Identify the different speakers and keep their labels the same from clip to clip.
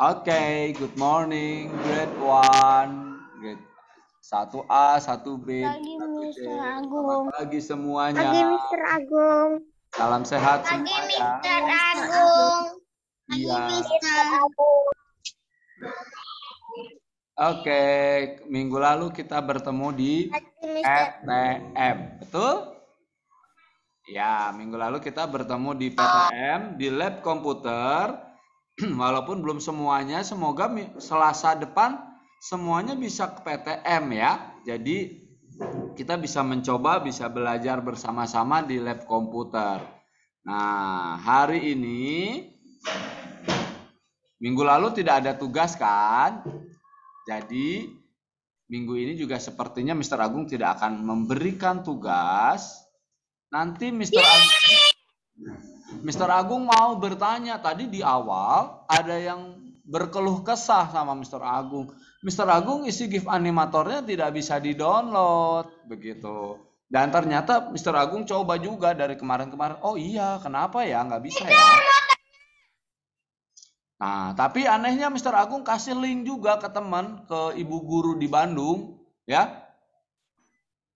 Speaker 1: okay, good morning, great one, grade satu A, satu B, lagi
Speaker 2: Mister Agung. Pagi
Speaker 1: semuanya. Pagi,
Speaker 2: Mister Agung.
Speaker 1: Salam sehat lagi semuanya. Pagi, Mister
Speaker 2: Agung.
Speaker 1: Pagi, ya. Mister
Speaker 2: Agung. Iya.
Speaker 1: Oke, okay. minggu lalu kita bertemu di
Speaker 2: FTM,
Speaker 1: betul? Ya, minggu lalu kita bertemu di PTM di lab komputer. Walaupun belum semuanya, semoga Selasa depan semuanya bisa ke PTM ya. Jadi kita bisa mencoba, bisa belajar bersama-sama di lab komputer. Nah, hari ini minggu lalu tidak ada tugas kan? Jadi minggu ini juga sepertinya Mr. Agung tidak akan memberikan tugas Nanti Mr. Agung, Mr. Agung mau bertanya, tadi di awal ada yang berkeluh kesah sama Mr. Agung. Mr. Agung isi GIF animatornya tidak bisa di-download, begitu. Dan ternyata Mr. Agung coba juga dari kemarin-kemarin. Oh iya, kenapa ya? Nggak bisa ya? Nah, tapi anehnya Mr. Agung kasih link juga ke teman, ke ibu guru di Bandung, ya.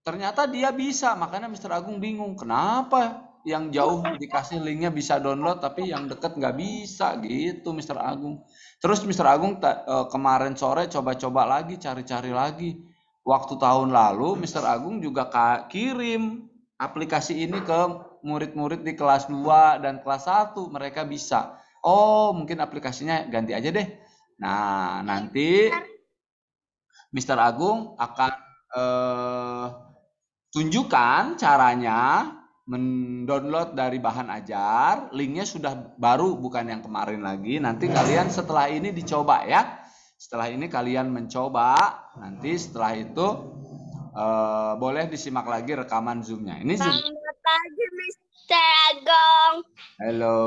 Speaker 1: Ternyata dia bisa, makanya Mr. Agung bingung, kenapa yang jauh dikasih linknya bisa download, tapi yang deket nggak bisa gitu Mr. Agung. Terus Mr. Agung e, kemarin sore coba-coba lagi, cari-cari lagi. Waktu tahun lalu Mr. Agung juga kirim aplikasi ini ke murid-murid di kelas 2 dan kelas 1, mereka bisa. Oh, mungkin aplikasinya ganti aja deh. Nah, nanti Mr. Iya, Agung akan eh, tunjukkan caranya mendownload dari bahan ajar. Linknya sudah baru, bukan yang kemarin lagi. Nanti kalian setelah ini dicoba ya. Setelah ini kalian mencoba, nanti setelah itu uh, boleh disimak lagi rekaman zoomnya. Ini zoom.
Speaker 2: Pagi, Mister Agong.
Speaker 1: Hello,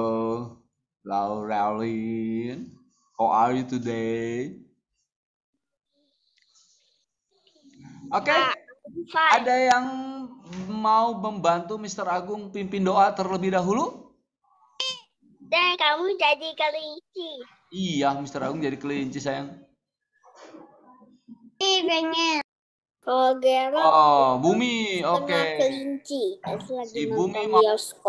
Speaker 1: Laurelin. How are you today? Oke. Okay. Nah, ada yang mau membantu Mr. Agung pimpin doa terlebih dahulu?
Speaker 2: Dan kamu jadi kelinci.
Speaker 1: Iya, Mr. Agung jadi kelinci, sayang.
Speaker 2: Iya, pengen. Oh, oh, Bumi, oke. Okay. Kelinci. Si Bumi mau. Oke,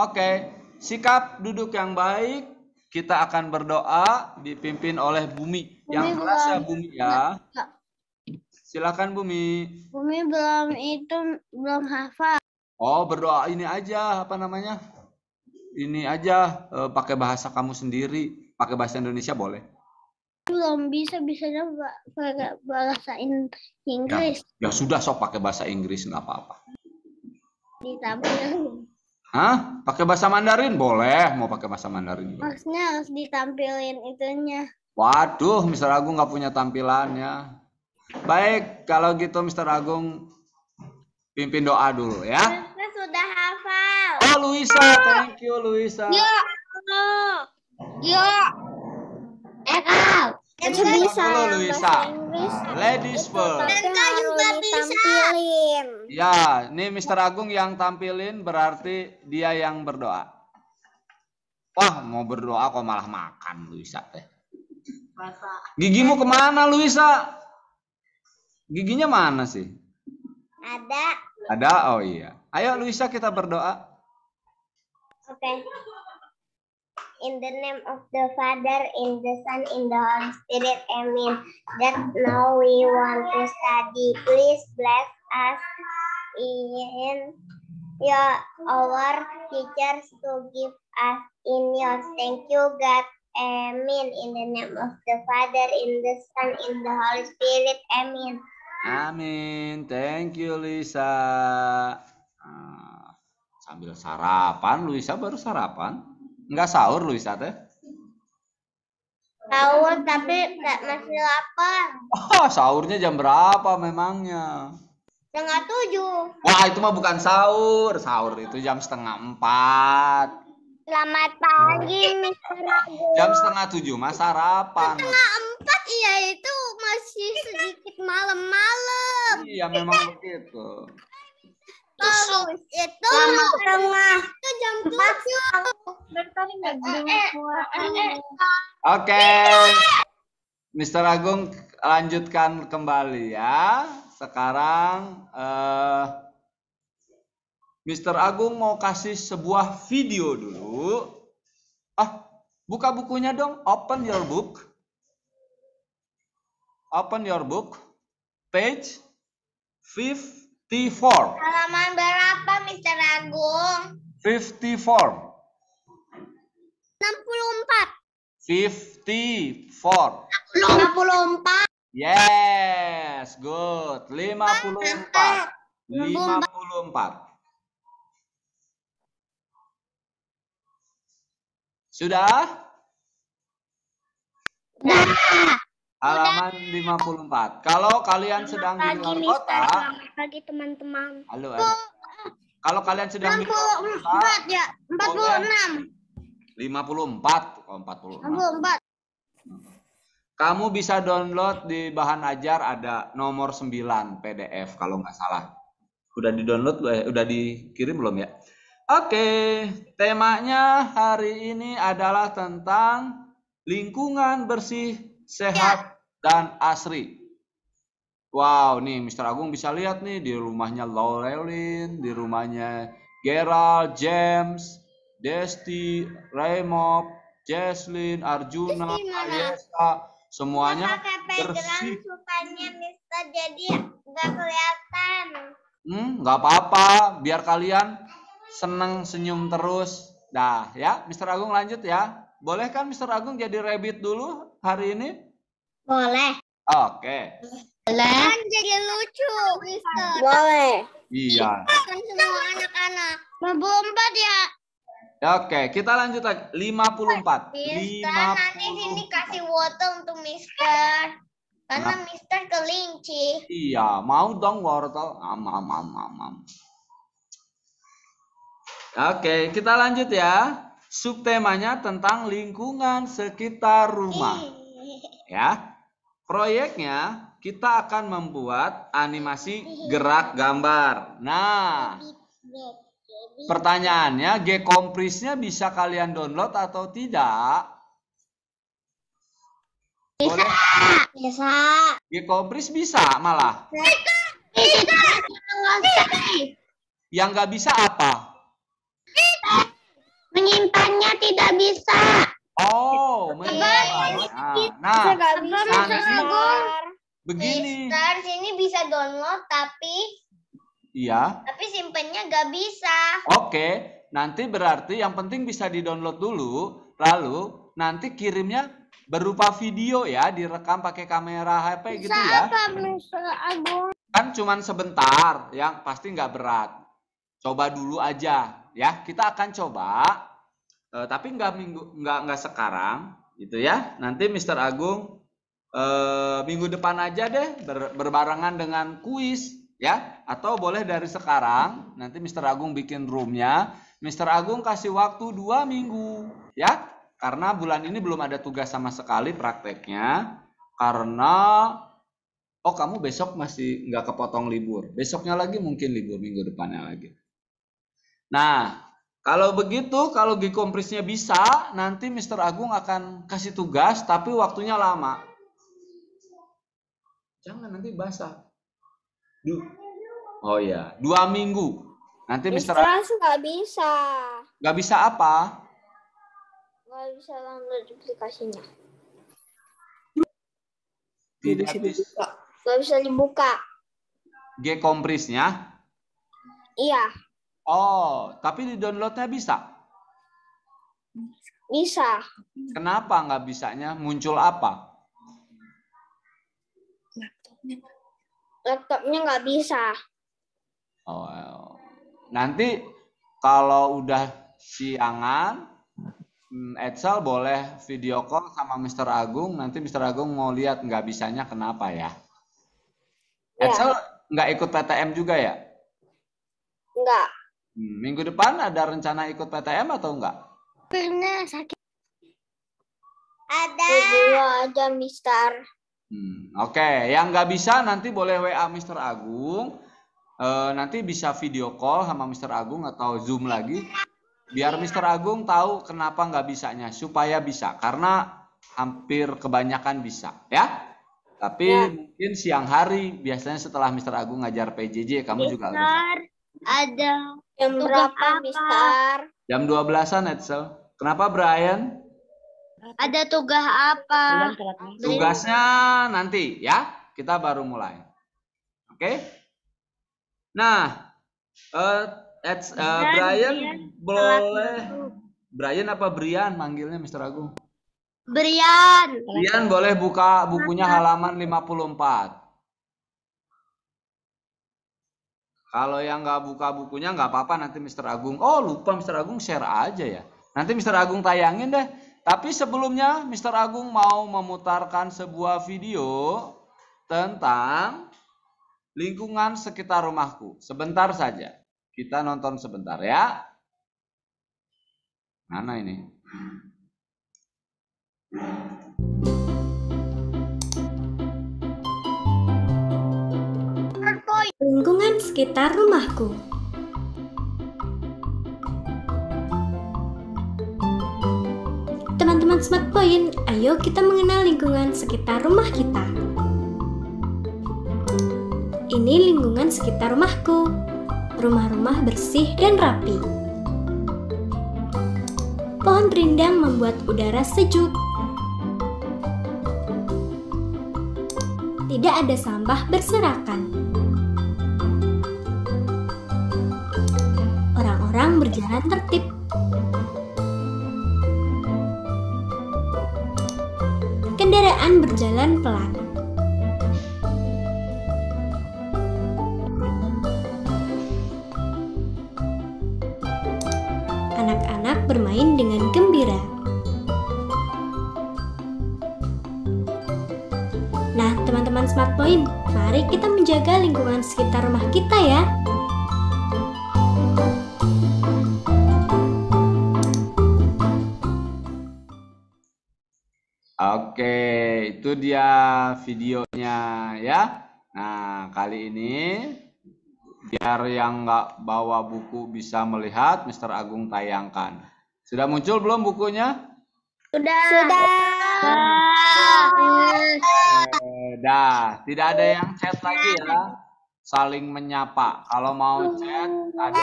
Speaker 1: okay. sikap duduk yang baik. Kita akan berdoa dipimpin oleh Bumi. bumi yang merasa Bumi ya. Enggak. Silakan Bumi.
Speaker 2: Bumi belum itu belum hafal.
Speaker 1: Oh, berdoa ini aja apa namanya? Ini aja e, pakai bahasa kamu sendiri, pakai bahasa Indonesia boleh.
Speaker 2: Belum bisa bisanya pakai bahasa Inggris.
Speaker 1: Ya, ya sudah sok pakai bahasa Inggris nggak apa-apa.
Speaker 2: Ditampilin.
Speaker 1: Hah? Pakai bahasa Mandarin boleh, mau pakai bahasa Mandarin juga.
Speaker 2: Maksudnya harus ditampilin itunya.
Speaker 1: Waduh, misalnya aku nggak punya tampilannya. Baik, kalau gitu Mr. Agung pimpin doa dulu ya.
Speaker 2: Luisa sudah hafal. Oh, Luisa, thank you Luisa. Yo. Yo. Eka.
Speaker 1: Eka bisa. Dulu, Luisa.
Speaker 2: Ladies first. Eka juga bisa.
Speaker 1: Ya, ini Mr. Agung yang tampilin berarti dia yang berdoa. Wah, mau berdoa kok malah makan Luisa teh. Gigimu kemana Luisa? Giginya mana sih?
Speaker 2: Ada. Ada?
Speaker 1: Oh iya. Ayo Luisa kita berdoa.
Speaker 2: Oke. Okay. In the name of the Father, in the Son, in the Holy Spirit, Amin. That now we want to study. Please bless us in your our teachers to give us in yours. Thank you, God. Amin. In the name of the Father, in the Son, in the Holy Spirit. Amin.
Speaker 1: Amin. Thank you Lisa. Nah, sambil sarapan, Luisa baru sarapan. Enggak sahur Luisa teh?
Speaker 2: Sahur tapi masih lapar. Oh,
Speaker 1: sahurnya jam berapa memangnya?
Speaker 2: Setengah tujuh.
Speaker 1: Wah itu mah bukan sahur. Sahur itu jam setengah empat.
Speaker 2: Selamat pagi, Mister Agung. Jam setengah
Speaker 1: tujuh, Mas sarapan.
Speaker 2: Setengah empat, iya itu masih sedikit malam-malam. Iya, memang begitu. Terus itu setengah itu jam tujuh. Eh, eh, eh,
Speaker 1: Oke, Mister Agung lanjutkan kembali ya. Sekarang. Uh, Mr. Agung mau kasih sebuah video dulu. Ah, buka bukunya dong. Open your book. Open your book. Page 54.
Speaker 2: Halaman berapa, Mr. Agung?
Speaker 1: 54.
Speaker 2: 64.
Speaker 1: 54.
Speaker 2: 64.
Speaker 1: Yes, good. 54. 54. 54. Sudah? Sudah. Halaman 54. Kalau kalian sedang di luar kota,
Speaker 2: halo, pagi teman-teman. Halo. halo.
Speaker 1: Kalau kalian sedang 64, di luar
Speaker 2: kota, ya. 46.
Speaker 1: 54, oh, 46. 54. Kamu bisa download di bahan ajar ada nomor 9 PDF kalau nggak salah. Udah di-download, eh, udah dikirim belum ya? Oke, temanya hari ini adalah tentang lingkungan bersih, sehat, ya. dan asri. Wow, nih Mr. Agung bisa lihat nih di rumahnya Laurelin, di rumahnya Gerald, James, Desti, Raymond, Jaslyn, Arjuna, Ayesa, semuanya bersih.
Speaker 2: Sukanya Mister jadi nggak kelihatan.
Speaker 1: Hmm, nggak apa-apa, biar kalian senang senyum terus. Dah ya, Mister Agung lanjut ya. Boleh kan Mister Agung jadi rabbit dulu hari ini? Boleh. Oke.
Speaker 2: Boleh. Kan jadi lucu, Mister. Boleh. Iya. Kan semua anak-anak. 54 ya.
Speaker 1: Oke, kita lanjut lagi. 54. Mister, 54. nanti
Speaker 2: sini kasih water untuk Mister. Karena nah. Mister kelinci.
Speaker 1: Iya, mau dong wortel. Am, am, am, am, am. Oke, kita lanjut ya. Subtemanya tentang lingkungan sekitar rumah. Ya. Proyeknya kita akan membuat animasi gerak gambar. Nah, pertanyaannya g Gkomprisnya bisa kalian download atau tidak? Bisa. Bisa. Gkompris bisa malah.
Speaker 2: Bisa. Bisa. Yang nggak bisa apa? menyimpannya tidak bisa. Oh, menyimpan. Ah, nah, nah, nah begini. Mister, sini bisa download tapi Iya. Tapi simpennya gak bisa.
Speaker 1: Oke, nanti berarti yang penting bisa di-download dulu, lalu nanti kirimnya berupa video ya, direkam pakai kamera HP bisa gitu ya. Apa,
Speaker 2: Mister Agung?
Speaker 1: Kan cuma sebentar, yang pasti nggak berat. Coba dulu aja ya. Kita akan coba uh, tapi nggak minggu nggak nggak sekarang gitu ya nanti Mr. Agung uh, minggu depan aja deh ber, berbarengan dengan kuis ya atau boleh dari sekarang nanti Mr. Agung bikin roomnya Mr. Agung kasih waktu dua minggu ya karena bulan ini belum ada tugas sama sekali prakteknya karena oh kamu besok masih nggak kepotong libur besoknya lagi mungkin libur minggu depannya lagi nah kalau begitu, kalau gikompresnya bisa, nanti Mr. Agung akan kasih tugas, tapi waktunya lama.
Speaker 2: Jangan nanti basah.
Speaker 1: Duh. Oh iya, dua minggu. Nanti bisa, Mr. Agung
Speaker 2: nggak bisa.
Speaker 1: Nggak bisa apa?
Speaker 2: Nggak bisa download aplikasinya. Tidak bisa Nggak bisa dibuka.
Speaker 1: G kompresnya? Iya. Oh, tapi di downloadnya bisa? Bisa. Kenapa nggak bisanya? Muncul apa?
Speaker 2: Laptopnya nggak bisa.
Speaker 1: Oh, nanti kalau udah siangan, hmm, Edsel boleh video call sama Mr. Agung. Nanti Mr. Agung mau lihat nggak bisanya kenapa ya. ya. Edsel ya. nggak ikut PTM juga ya? Nggak. Hmm, minggu depan ada rencana ikut PTM atau enggak?
Speaker 2: Karena sakit. Ada. Dua aja, Mister.
Speaker 1: Hmm, Oke, okay. yang nggak bisa nanti boleh WA Mister Agung. E, nanti bisa video call sama Mister Agung atau Zoom lagi. Biar Mister Agung tahu kenapa nggak bisanya, supaya bisa. Karena hampir kebanyakan bisa, ya. Tapi ya. mungkin siang hari, biasanya setelah Mister Agung ngajar PJJ, kamu Mister, juga
Speaker 2: Mister, Ada Jam berapa, Mister?
Speaker 1: Jam 12-an, Edsel. Kenapa, Brian?
Speaker 2: Ada tugas apa? Iya,
Speaker 1: Tugasnya nanti ya, kita baru mulai. Oke? Okay? Nah, uh, uh, Brian, Brian boleh Brian apa Brian manggilnya Mister Agung?
Speaker 2: Brian. Brian
Speaker 1: boleh buka bukunya halaman 54. Kalau yang nggak buka bukunya nggak apa-apa nanti Mr. Agung. Oh lupa Mr. Agung share aja ya. Nanti Mr. Agung tayangin deh. Tapi sebelumnya Mr. Agung mau memutarkan sebuah video tentang lingkungan sekitar rumahku. Sebentar saja. Kita nonton sebentar ya. Mana ini?
Speaker 3: sekitar rumahku. Teman-teman Smart Point, ayo kita mengenal lingkungan sekitar rumah kita. Ini lingkungan sekitar rumahku. Rumah-rumah bersih dan rapi. Pohon rindang membuat udara sejuk tidak ada sampah berserakan. dengan tertib. Kendaraan berjalan pelan
Speaker 1: videonya ya. Nah, kali ini biar yang nggak bawa buku bisa melihat Mr. Agung tayangkan. Sudah muncul belum bukunya?
Speaker 2: Sudah. Sudah.
Speaker 1: Sudah. Tidak ada yang chat lagi ya. Saling menyapa. Kalau mau chat tadi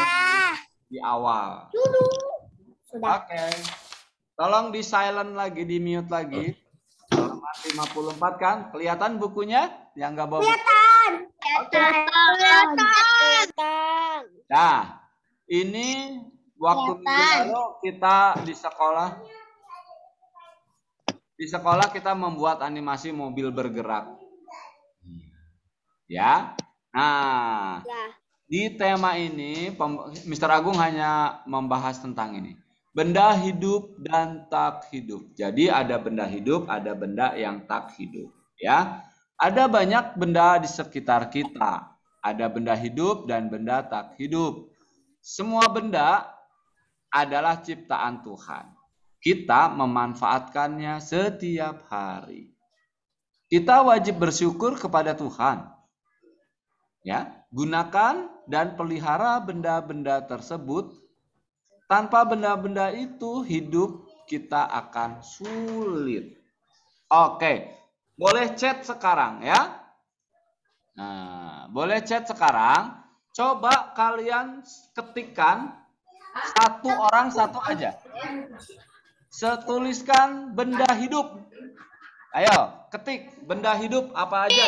Speaker 1: di awal. Oke. Okay. Tolong di silent lagi, di mute lagi. 54 kan? Kelihatan bukunya? Yang nggak bawa
Speaker 2: Kelihatan. Kelihatan. Kelihatan.
Speaker 1: Nah, ini waktu minggu lalu kita di sekolah di sekolah kita membuat animasi mobil bergerak. Ya. Nah, ya. di tema ini Mr. Agung hanya membahas tentang ini benda hidup dan tak hidup. Jadi ada benda hidup, ada benda yang tak hidup, ya. Ada banyak benda di sekitar kita. Ada benda hidup dan benda tak hidup. Semua benda adalah ciptaan Tuhan. Kita memanfaatkannya setiap hari. Kita wajib bersyukur kepada Tuhan. Ya, gunakan dan pelihara benda-benda tersebut tanpa benda-benda itu hidup kita akan sulit. Oke, boleh chat sekarang ya. Nah, boleh chat sekarang. Coba kalian ketikkan satu orang satu aja. Setuliskan benda hidup. Ayo, ketik benda hidup apa aja.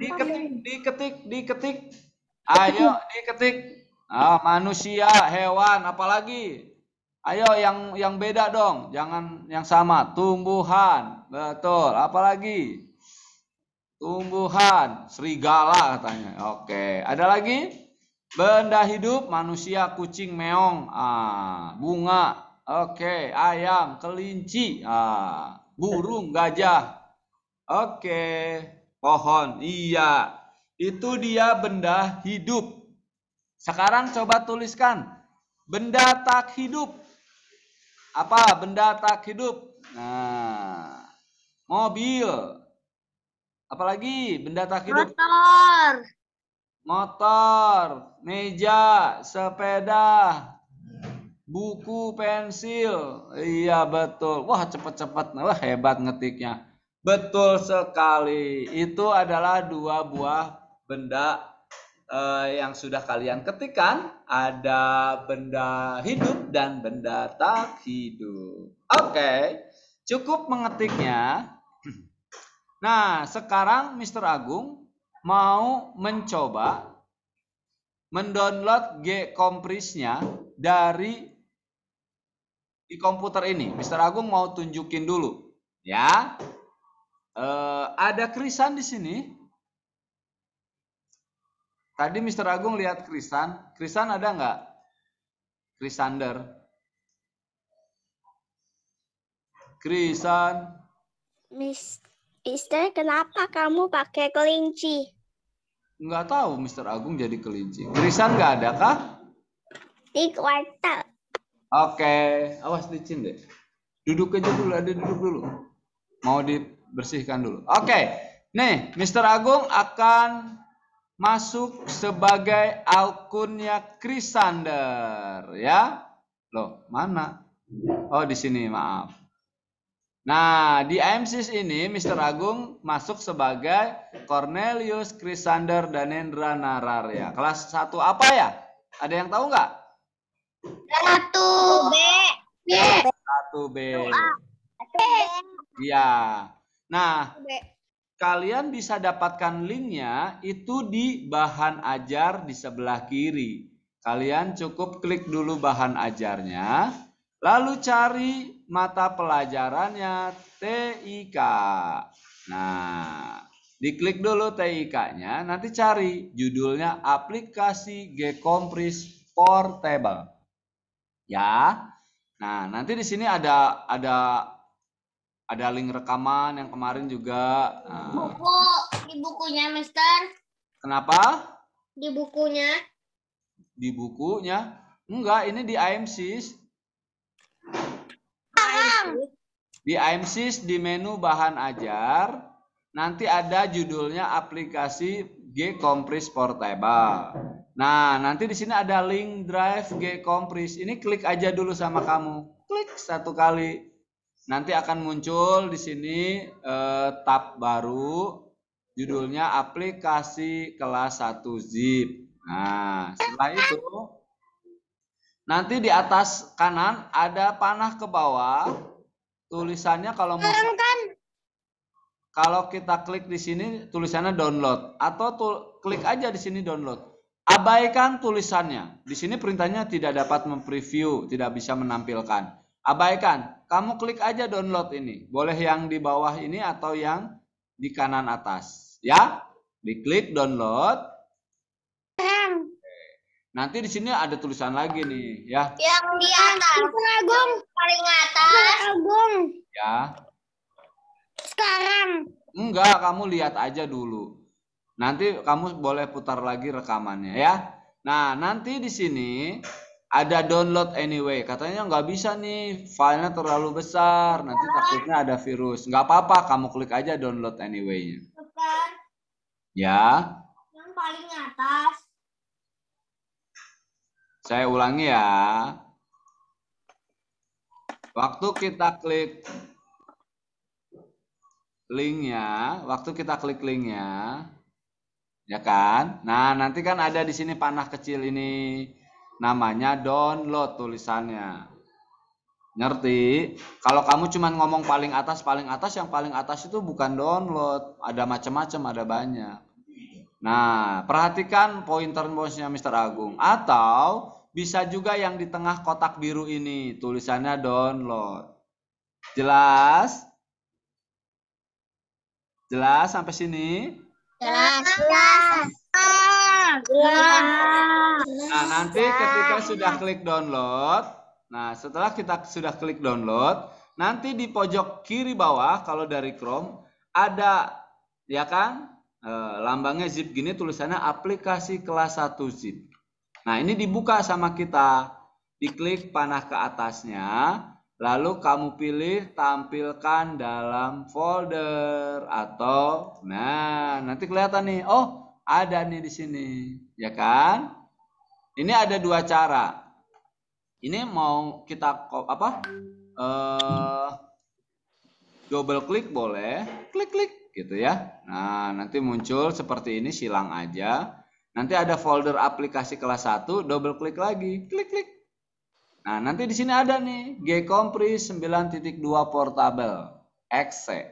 Speaker 1: Diketik, diketik, diketik. Ayo, diketik. Ah, manusia, hewan, apalagi? Ayo yang yang beda dong, jangan yang sama. Tumbuhan, betul. Apalagi? Tumbuhan, serigala katanya. Oke, ada lagi? Benda hidup, manusia, kucing, meong, ah, bunga, oke, ayam, kelinci, ah, burung, gajah, oke, pohon, iya, itu dia benda hidup. Sekarang coba tuliskan benda tak hidup. Apa benda tak hidup? Nah, mobil. Apalagi benda tak hidup?
Speaker 2: Motor.
Speaker 1: Motor, meja, sepeda, buku, pensil. Iya betul. Wah cepet-cepet. Nah, wah hebat ngetiknya. Betul sekali. Itu adalah dua buah benda uh, yang sudah kalian ketikkan ada benda hidup dan benda tak hidup. Oke, okay. cukup mengetiknya. Nah, sekarang Mr. Agung mau mencoba mendownload G Komprisnya dari di komputer ini. Mr. Agung mau tunjukin dulu, ya. Uh, ada kerisan di sini Tadi Mr. Agung lihat Krisan. Krisan ada nggak? Krisander. Krisan.
Speaker 2: Mister, kenapa kamu pakai kelinci?
Speaker 1: Nggak tahu, Mister Agung jadi kelinci. Krisan nggak ada kah?
Speaker 2: Di kuartal.
Speaker 1: Oke, awas licin deh. Duduk aja dulu, ada duduk dulu. Mau dibersihkan dulu. Oke, nih Mister Agung akan masuk sebagai alkunnya Krisander ya. Loh, mana? Oh, di sini, maaf. Nah, di AMSIS ini Mr. Agung masuk sebagai Cornelius Krisander Danendra ya. Kelas satu apa ya? Ada yang tahu nggak?
Speaker 2: Satu b Satu b b
Speaker 1: Iya. Nah, kalian bisa dapatkan linknya itu di bahan ajar di sebelah kiri. Kalian cukup klik dulu bahan ajarnya, lalu cari mata pelajarannya TIK. Nah, diklik dulu TIK-nya, nanti cari judulnya aplikasi GCompris Portable. Ya. Nah, nanti di sini ada ada ada link rekaman yang kemarin juga. Uh,
Speaker 2: Buku di bukunya, Mister.
Speaker 1: Kenapa?
Speaker 2: Di bukunya.
Speaker 1: Di bukunya? Enggak, ini di IMSIS. Di IMSIS di menu bahan ajar nanti ada judulnya aplikasi G Compress Portable. Nah, nanti di sini ada link drive G Compress, Ini klik aja dulu sama kamu. Klik satu kali. Nanti akan muncul di sini eh, tab baru judulnya aplikasi kelas 1 zip. Nah, setelah itu nanti di atas kanan ada panah ke bawah. Tulisannya kalau mau kan? kalau kita klik di sini tulisannya download atau tu, klik aja di sini download. Abaikan tulisannya. Di sini perintahnya tidak dapat mempreview, tidak bisa menampilkan. Abaikan kamu klik aja download ini. Boleh yang di bawah ini atau yang di kanan atas. Ya, diklik download. Nanti di sini ada tulisan lagi nih, ya.
Speaker 2: Yang di atas. Agung. Paling atas. Agung. Ya. Sekarang.
Speaker 1: Enggak, kamu lihat aja dulu. Nanti kamu boleh putar lagi rekamannya, ya. Nah, nanti di sini ada download anyway katanya nggak bisa nih filenya terlalu besar nanti takutnya ada virus nggak apa-apa kamu klik aja download anyway -nya. ya
Speaker 2: yang paling atas
Speaker 1: saya ulangi ya waktu kita klik linknya waktu kita klik linknya ya kan nah nanti kan ada di sini panah kecil ini namanya download tulisannya. Ngerti? Kalau kamu cuman ngomong paling atas, paling atas, yang paling atas itu bukan download. Ada macam-macam, ada banyak. Nah, perhatikan pointer bosnya Mr. Agung. Atau bisa juga yang di tengah kotak biru ini, tulisannya download. Jelas? Jelas sampai sini?
Speaker 2: Jelas. Jelas. Nah, nah, nanti nah. ketika
Speaker 1: sudah klik download, nah setelah kita sudah klik download, nanti di pojok kiri bawah kalau dari Chrome ada ya kan e, lambangnya zip gini tulisannya aplikasi kelas 1 zip. Nah, ini dibuka sama kita. Diklik panah ke atasnya, lalu kamu pilih tampilkan dalam folder atau nah, nanti kelihatan nih. Oh, ada nih di sini, ya kan? Ini ada dua cara. Ini mau kita apa? Uh, double klik boleh, klik klik gitu ya. Nah, nanti muncul seperti ini silang aja. Nanti ada folder aplikasi kelas 1, double klik lagi, klik klik. Nah, nanti di sini ada nih G Gcompri 9.2 Portable XC.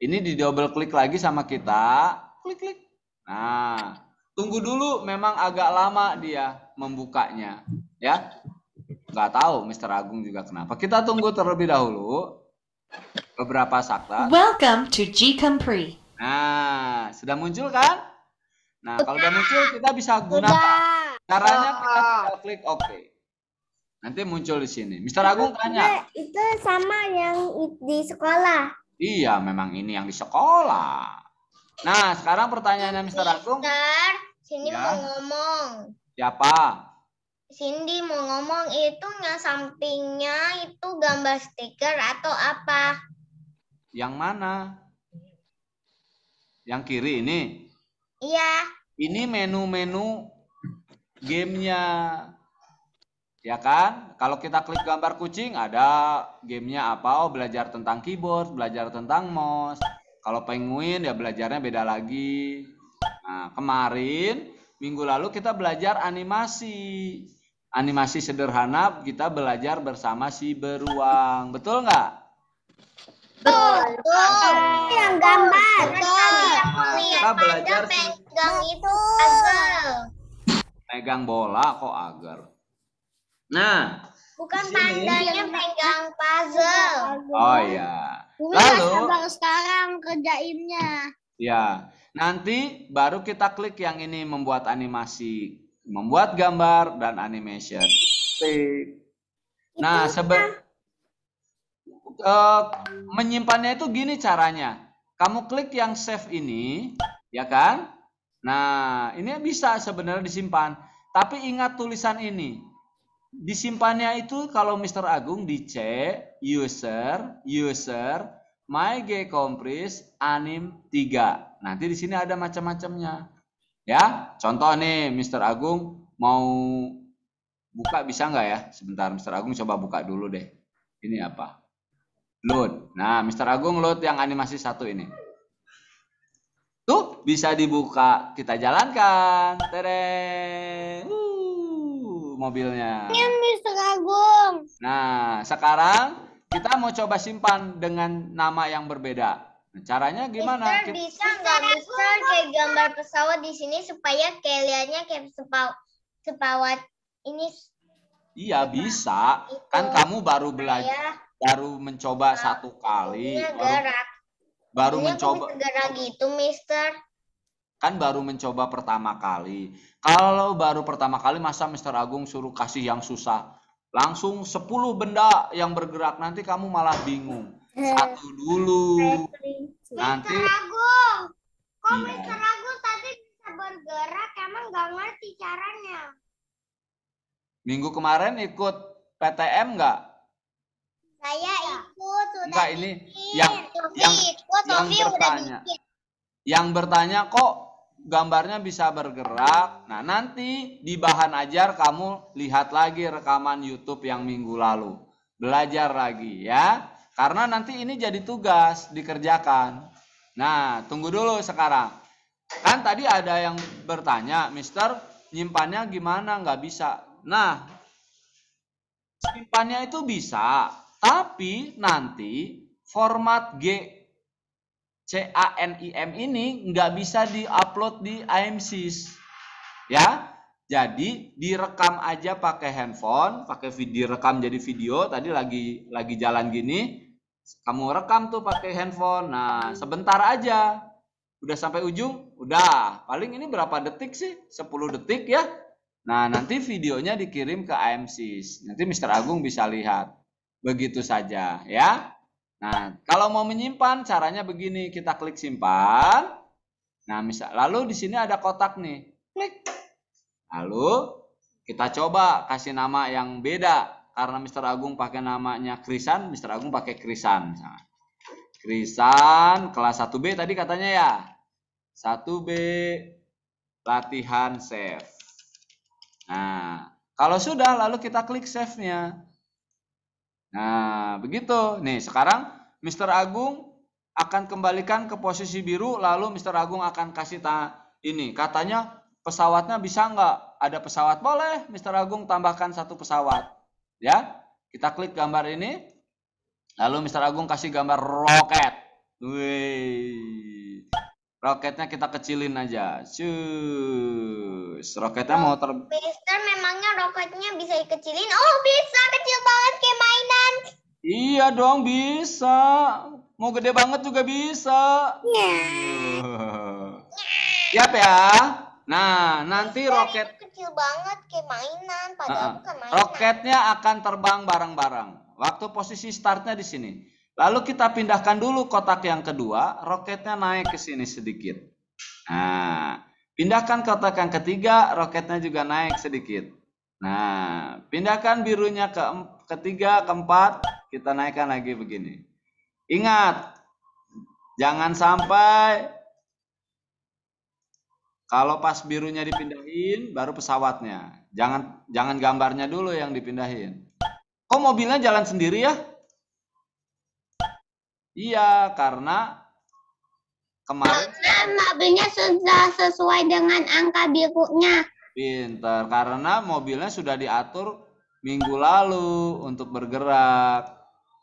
Speaker 1: Ini di double klik lagi sama kita, klik klik. Nah, tunggu dulu memang agak lama dia membukanya, ya. Nggak tahu Mr. Agung juga kenapa. Kita tunggu terlebih dahulu beberapa sakta.
Speaker 3: Welcome to G Compre.
Speaker 1: Nah, sudah muncul kan? Nah, kalau sudah muncul kita bisa gunakan.
Speaker 2: Caranya kita oh, oh. klik OK.
Speaker 1: Nanti muncul di sini. Mister Agung tanya.
Speaker 2: Itu sama yang di sekolah.
Speaker 1: Iya, memang ini yang di sekolah. Nah, sekarang pertanyaannya Mister Agung.
Speaker 2: Mister, Cindy ya. mau ngomong. Siapa? Cindy mau ngomong itu yang sampingnya itu gambar stiker atau apa?
Speaker 1: Yang mana? Yang kiri ini? Iya. Ini menu-menu gamenya. Ya kan? Kalau kita klik gambar kucing ada gamenya apa? Oh belajar tentang keyboard, belajar tentang mouse kalau penguin ya belajarnya beda lagi. Nah, kemarin minggu lalu kita belajar animasi. Animasi sederhana kita belajar bersama si beruang. Betul nggak?
Speaker 2: Betul. Betul. Yang gambar. Betul. kita nah, belajar pegang itu
Speaker 1: Pegang bola kok agar. Nah,
Speaker 2: Bukan tandanya pegang puzzle. Oh iya. Lalu, sabar sekarang kerjainnya.
Speaker 1: Ya, nanti baru kita klik yang ini membuat animasi, membuat gambar dan animation. Klik. Nah, sebe uh, menyimpannya itu gini caranya. Kamu klik yang save ini, ya kan? Nah, ini bisa sebenarnya disimpan, tapi ingat tulisan ini disimpannya itu kalau Mr. Agung di user user my compress anim 3. Nanti di sini ada macam-macamnya. Ya, contoh nih Mr. Agung mau buka bisa nggak ya? Sebentar Mr. Agung coba buka dulu deh. Ini apa? Load. Nah, Mr. Agung load yang animasi satu ini. Tuh, bisa dibuka, kita jalankan. Tereng mobilnya. Iya,
Speaker 2: Mister Agung.
Speaker 1: Nah, sekarang kita mau coba simpan dengan nama yang berbeda. Caranya gimana? Mister,
Speaker 2: bisa nggak Mister kayak gambar pesawat di sini supaya kelihatannya kayak sepau, sepawat ini?
Speaker 1: Iya bisa. Kan Itu. Kan kamu baru iya. belajar, baru mencoba nah, satu kali. Baru, gerak. baru Ini mencoba.
Speaker 2: Gerak gitu, Mister.
Speaker 1: Kan baru mencoba pertama kali. Kalau baru pertama kali masa Mr. Agung suruh kasih yang susah. Langsung 10 benda yang bergerak nanti kamu malah
Speaker 2: bingung. Satu dulu. Nanti Mister Agung. Kok iya. Mister Agung tadi bisa bergerak emang gak ngerti caranya?
Speaker 1: Minggu kemarin ikut PTM nggak?
Speaker 2: Saya iya. ikut sudah
Speaker 1: Enggak, ini bikin. yang
Speaker 2: yang yang bertanya.
Speaker 1: Yang bertanya kok gambarnya bisa bergerak. Nah, nanti di bahan ajar kamu lihat lagi rekaman YouTube yang minggu lalu. Belajar lagi ya. Karena nanti ini jadi tugas dikerjakan. Nah, tunggu dulu sekarang. Kan tadi ada yang bertanya, Mister, nyimpannya gimana? Nggak bisa. Nah, nyimpannya itu bisa. Tapi nanti format G CANIM ini nggak bisa diupload di IMSIS. Ya, jadi direkam aja pakai handphone, pakai video rekam jadi video. Tadi lagi lagi jalan gini, kamu rekam tuh pakai handphone. Nah, sebentar aja. Udah sampai ujung? Udah. Paling ini berapa detik sih? 10 detik ya. Nah, nanti videonya dikirim ke IMSIS. Nanti Mr. Agung bisa lihat. Begitu saja ya. Nah, kalau mau menyimpan caranya begini, kita klik simpan. Nah, misal lalu di sini ada kotak nih. Klik. Lalu kita coba kasih nama yang beda karena Mr. Agung pakai namanya Krisan, Mr. Agung pakai Krisan Krisan kelas 1B tadi katanya ya. 1B latihan save. Nah, kalau sudah lalu kita klik save-nya. Nah, begitu. Nih, sekarang Mr. Agung akan kembalikan ke posisi biru, lalu Mr. Agung akan kasih ta ini. Katanya pesawatnya bisa nggak? Ada pesawat boleh, Mr. Agung tambahkan satu pesawat. Ya, kita klik gambar ini. Lalu Mr. Agung kasih gambar roket. Wih. Roketnya kita kecilin aja. Cus. Roketnya mau ter
Speaker 2: Mister memangnya roketnya bisa dikecilin? Oh, bisa kecil banget kayak mainan.
Speaker 1: Iya dong, bisa. Mau gede banget juga bisa. Iya. Siap iya. ya. Nah, nanti Mister roket
Speaker 2: kecil banget kayak mainan,
Speaker 1: padahal uh -uh. bukan mainan. Roketnya akan terbang bareng-bareng. Waktu posisi startnya di sini. Lalu kita pindahkan dulu kotak yang kedua, roketnya naik ke sini sedikit. Nah, pindahkan kotak yang ketiga, roketnya juga naik sedikit. Nah, pindahkan birunya ke ketiga, keempat, kita naikkan lagi begini. Ingat, jangan sampai kalau pas birunya dipindahin baru pesawatnya. Jangan jangan gambarnya dulu yang dipindahin. Kok mobilnya jalan sendiri ya? Iya, karena kemarin
Speaker 2: karena mobilnya sudah sesuai dengan angka birunya.
Speaker 1: Pinter, karena mobilnya sudah diatur minggu lalu untuk bergerak.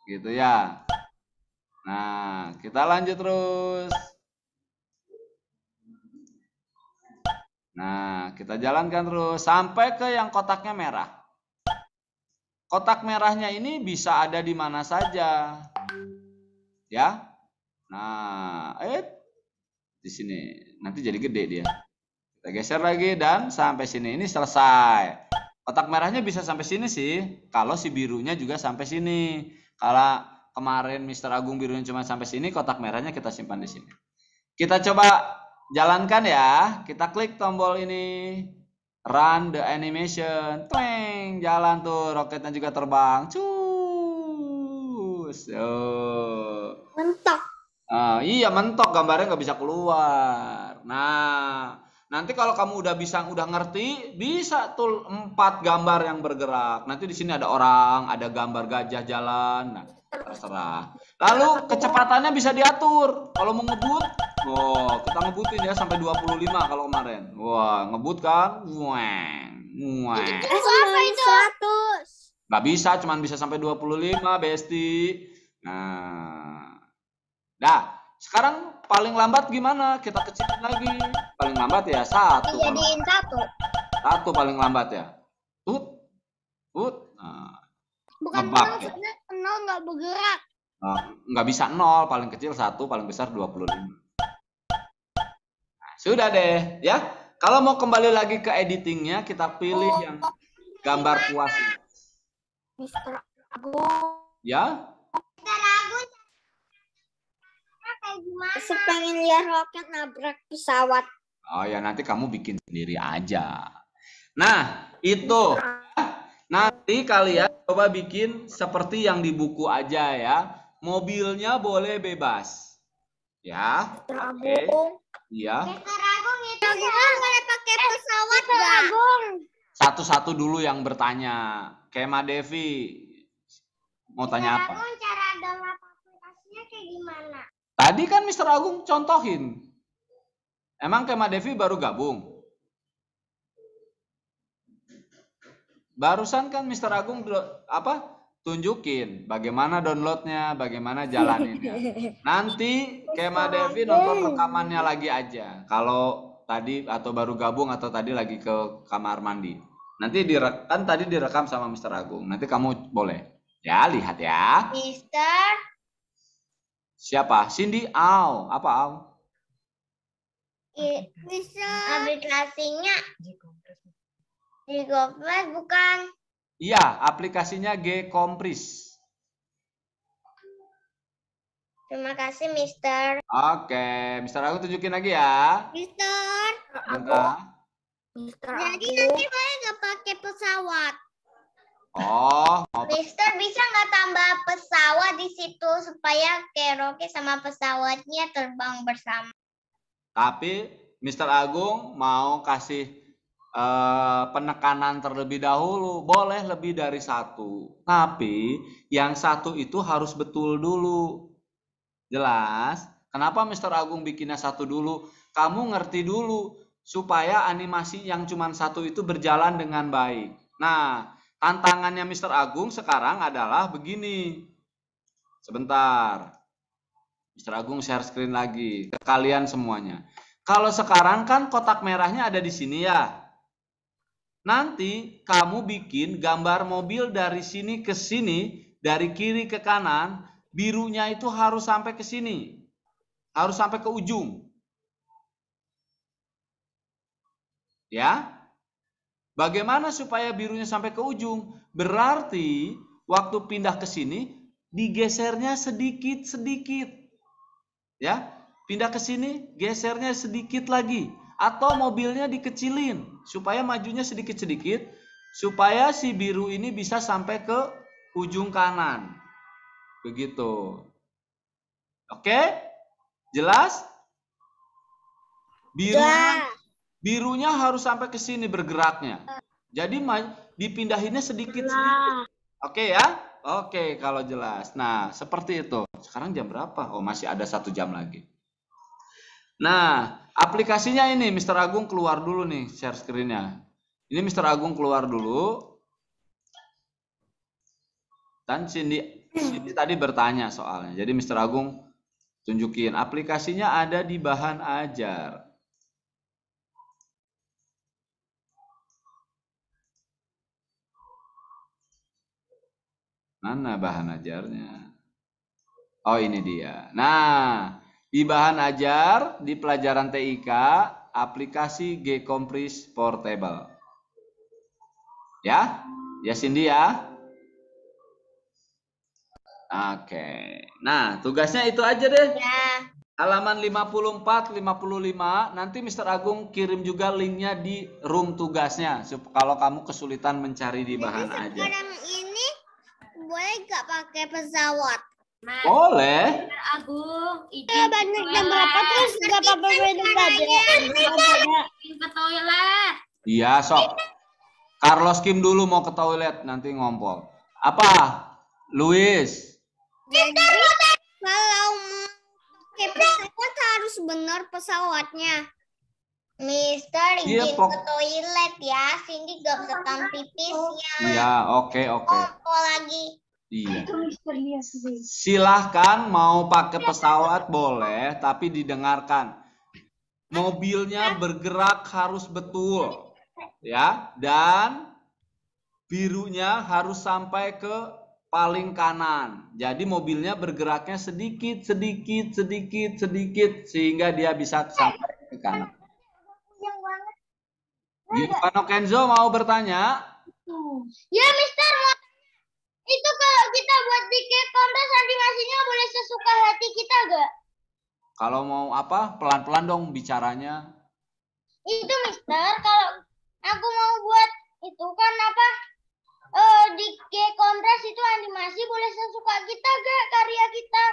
Speaker 1: Gitu ya. Nah, kita lanjut terus. Nah, kita jalankan terus sampai ke yang kotaknya merah. Kotak merahnya ini bisa ada di mana saja ya. Nah, eh di sini nanti jadi gede dia. Kita geser lagi dan sampai sini ini selesai. Kotak merahnya bisa sampai sini sih, kalau si birunya juga sampai sini. Kalau kemarin Mister Agung birunya cuma sampai sini, kotak merahnya kita simpan di sini. Kita coba jalankan ya. Kita klik tombol ini. Run the animation. Tweng, jalan tuh roketnya juga terbang. Cus. Oh mentok Uh, iya mentok gambarnya nggak bisa keluar. Nah, nanti kalau kamu udah bisa udah ngerti, bisa tuh empat gambar yang bergerak. Nanti di sini ada orang, ada gambar gajah jalan. Nah, terserah. Lalu kecepatannya bisa diatur. Kalau mau ngebut, oh, kita ngebutin ya sampai 25 kalau kemarin. Wah, ngebut kan? Mueng. Weng. Eh, apa itu? 100. Gak bisa, cuman bisa sampai 25, Besti. Nah, Nah, sekarang paling lambat gimana? Kita kecilin lagi. Paling lambat ya satu. Jadiin satu. Satu paling lambat ya. Tut, tut. Nah, Bukan ngebak, nol,
Speaker 2: ya. nol nggak bergerak.
Speaker 1: Nah, nggak bisa nol, paling kecil satu, paling besar dua puluh lima nah, sudah deh, ya. Kalau mau kembali lagi ke editingnya, kita pilih oh. yang gambar puas.
Speaker 2: Mister Agung. Ya, gimana? Sepengen lihat roket nabrak pesawat.
Speaker 1: Oh ya nanti kamu bikin sendiri aja. Nah itu nanti kalian coba bikin seperti yang di buku aja ya. Mobilnya boleh bebas. Ya.
Speaker 2: Oke. Okay. Iya. Gitu ya. pakai eh, pesawat
Speaker 1: Satu-satu dulu yang bertanya. Kema Devi mau tanya apa?
Speaker 2: Cara download aplikasinya kayak gimana?
Speaker 1: Tadi kan Mr. Agung contohin. Emang Kema Devi baru gabung? Barusan kan Mr. Agung apa tunjukin bagaimana downloadnya, bagaimana jalaninnya. Nanti Kema Devi nonton rekamannya lagi aja. Kalau tadi atau baru gabung atau tadi lagi ke kamar mandi. Nanti direkam kan tadi direkam sama Mr. Agung. Nanti kamu boleh. Ya, lihat ya.
Speaker 2: Mister
Speaker 1: Siapa? Cindy Al. Apa Al?
Speaker 2: I, bisa aplikasinya G Kompres bukan?
Speaker 1: Iya, aplikasinya G Kompres.
Speaker 2: Terima kasih, Mister.
Speaker 1: Oke, Mister aku tunjukin lagi ya.
Speaker 2: Mister. aku. Mister. Jadi aku. nanti boleh nggak pakai pesawat?
Speaker 1: Oh, oh
Speaker 2: Mister bisa nggak tambah pesawat di situ supaya karaoke sama pesawatnya terbang bersama.
Speaker 1: Tapi Mister Agung mau kasih uh, penekanan terlebih dahulu. Boleh lebih dari satu, tapi yang satu itu harus betul dulu. Jelas? Kenapa Mister Agung bikinnya satu dulu? Kamu ngerti dulu supaya animasi yang cuma satu itu berjalan dengan baik. Nah, tantangannya Mr. Agung sekarang adalah begini. Sebentar. Mr. Agung share screen lagi ke kalian semuanya. Kalau sekarang kan kotak merahnya ada di sini ya. Nanti kamu bikin gambar mobil dari sini ke sini, dari kiri ke kanan, birunya itu harus sampai ke sini. Harus sampai ke ujung. Ya, Bagaimana supaya birunya sampai ke ujung? Berarti waktu pindah ke sini digesernya sedikit-sedikit. Ya, pindah ke sini, gesernya sedikit lagi atau mobilnya dikecilin supaya majunya sedikit-sedikit supaya si biru ini bisa sampai ke ujung kanan. Begitu. Oke? Jelas? Biru ya birunya harus sampai ke sini bergeraknya. Jadi dipindahinnya sedikit sedikit. Nah. Oke okay, ya? Oke, okay, kalau jelas. Nah, seperti itu. Sekarang jam berapa? Oh, masih ada satu jam lagi. Nah, aplikasinya ini Mr. Agung keluar dulu nih share screennya. Ini Mr. Agung keluar dulu. Dan Cindy, Cindy tadi bertanya soalnya. Jadi Mr. Agung tunjukin aplikasinya ada di bahan ajar. Mana bahan ajarnya? Oh ini dia. Nah, di bahan ajar di pelajaran TIK aplikasi G Compris Portable. Ya? Ya Cindy ya. Oke. Nah, tugasnya itu aja deh. Ya. Halaman 54, 55. Nanti Mr. Agung kirim juga linknya di room tugasnya. Kalau kamu kesulitan mencari di
Speaker 2: bahan Jadi ajar. Sekarang ini boleh nggak pakai pesawat? Mas, boleh. Agung, izin ya, banyak yang berapa terus nggak pakai ya. minum Ke toilet.
Speaker 1: Iya, sok. Carlos Kim dulu mau ke toilet, nanti ngompol. Apa? Luis.
Speaker 2: Jadi, iya, kalau pakai pesawat harus benar pesawatnya. Mister izin iya, ke toilet ya, Cindy gak ketam pipisnya.
Speaker 1: Iya, oke okay, oke. Okay.
Speaker 2: Kompol lagi.
Speaker 1: Iya. Silahkan mau pakai pesawat boleh, tapi didengarkan. Mobilnya bergerak harus betul, ya, dan birunya harus sampai ke paling kanan. Jadi mobilnya bergeraknya sedikit, sedikit, sedikit, sedikit, sehingga dia bisa sampai ke kanan. Gimana Kenzo mau bertanya?
Speaker 2: Ya, Mister, itu kalau kita buat bikin kontes animasinya boleh sesuka hati kita gak?
Speaker 1: Kalau mau apa? Pelan-pelan dong bicaranya.
Speaker 2: Itu Mister, kalau aku mau buat itu kan apa? Uh, di G Kontras itu animasi boleh sesuka kita gak karya kita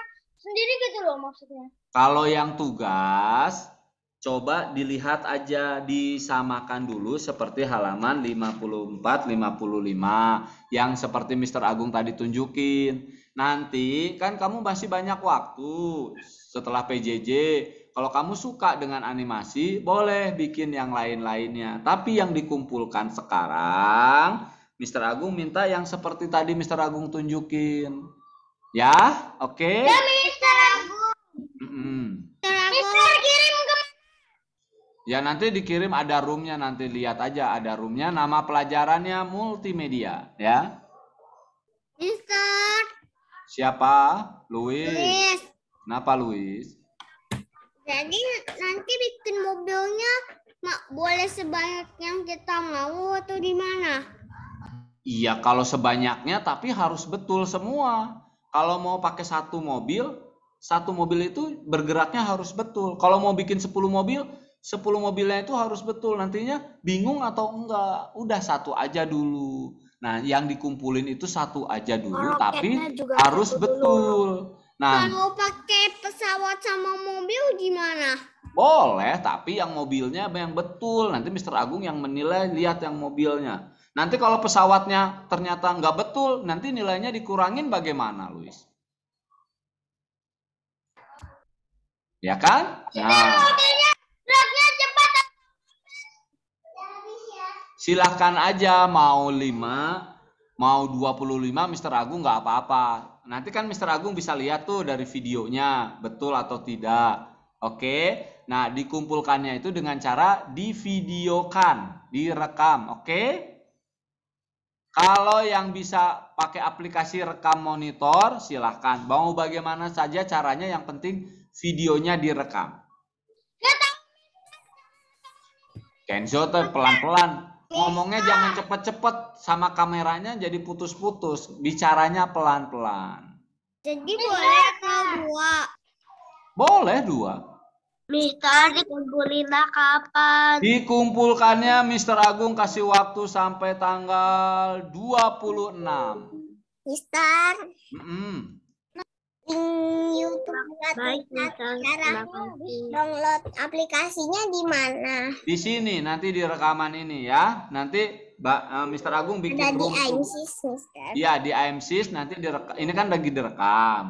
Speaker 2: sendiri gitu loh maksudnya.
Speaker 1: Kalau yang tugas coba dilihat aja disamakan dulu seperti halaman 54 55 yang seperti Mr. Agung tadi tunjukin. Nanti kan kamu masih banyak waktu setelah PJJ. Kalau kamu suka dengan animasi, boleh bikin yang lain-lainnya. Tapi yang dikumpulkan sekarang, Mr. Agung minta yang seperti tadi Mr. Agung tunjukin. Ya, oke. Okay? Ya,
Speaker 2: Mr. Agung.
Speaker 1: Mm -mm. Ya nanti dikirim ada roomnya nanti lihat aja ada roomnya nama pelajarannya multimedia ya.
Speaker 2: Mister.
Speaker 1: Siapa? Luis. Luis. Kenapa Luis?
Speaker 2: Jadi nanti bikin mobilnya mak, boleh sebanyak yang kita mau atau di mana?
Speaker 1: Iya kalau sebanyaknya tapi harus betul semua. Kalau mau pakai satu mobil, satu mobil itu bergeraknya harus betul. Kalau mau bikin sepuluh mobil, 10 mobilnya itu harus betul nantinya bingung atau enggak udah satu aja dulu nah yang dikumpulin itu satu aja dulu oh, tapi harus betul dulu. nah kalau
Speaker 2: pakai pesawat sama mobil gimana
Speaker 1: boleh tapi yang mobilnya yang betul nanti Mister Agung yang menilai lihat yang mobilnya nanti kalau pesawatnya ternyata nggak betul nanti nilainya dikurangin bagaimana Luis ya kan nah. silahkan aja mau 5 mau 25 Mister Agung nggak apa-apa nanti kan Mister Agung bisa lihat tuh dari videonya betul atau tidak oke nah dikumpulkannya itu dengan cara divideokan direkam oke kalau yang bisa pakai aplikasi rekam monitor silahkan mau bagaimana saja caranya yang penting videonya direkam Kenzo pelan-pelan ngomongnya jangan cepet-cepet sama kameranya jadi putus-putus bicaranya pelan-pelan
Speaker 2: jadi boleh atau dua
Speaker 1: boleh dua
Speaker 2: Mister dikumpulin kapan?
Speaker 1: Dikumpulkannya Mister Agung kasih waktu sampai tanggal 26.
Speaker 2: Mister. Mm -mm di YouTube caranya download aplikasinya di mana?
Speaker 1: Di sini nanti di rekaman ini ya. Nanti Mbak uh, eh, Mister Agung bikin Ada room di
Speaker 2: IMSIS, Mister. Iya,
Speaker 1: di IMSIS nanti direkam. Ini kan lagi direkam.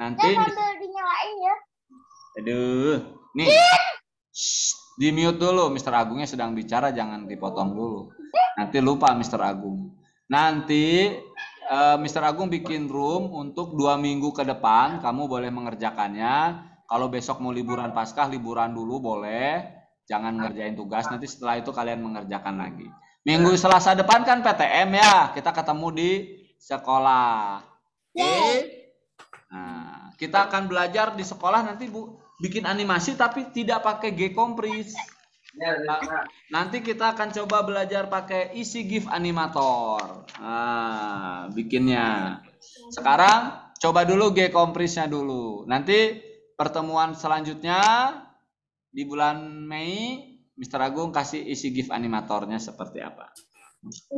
Speaker 1: Nanti Saya
Speaker 2: sambil dinyalain ya.
Speaker 1: Aduh. Nih. di mute dulu Mister Agungnya sedang bicara jangan dipotong dulu. Nanti lupa Mister Agung. Nanti uh, eh, Mr. Agung bikin room untuk dua minggu ke depan. Kamu boleh mengerjakannya. Kalau besok mau liburan Paskah, liburan dulu boleh. Jangan ngerjain tugas. Nanti setelah itu kalian mengerjakan lagi. Minggu Selasa depan kan PTM ya. Kita ketemu di sekolah. Oke, Nah, kita akan belajar di sekolah nanti Bu bikin animasi tapi tidak pakai G kompres.
Speaker 2: Ya, ya, nah, ya.
Speaker 1: Nanti kita akan coba belajar pakai isi GIF animator. Nah, bikinnya. Sekarang coba dulu G kompresnya dulu. Nanti pertemuan selanjutnya di bulan Mei Mr. Agung kasih isi GIF animatornya seperti apa.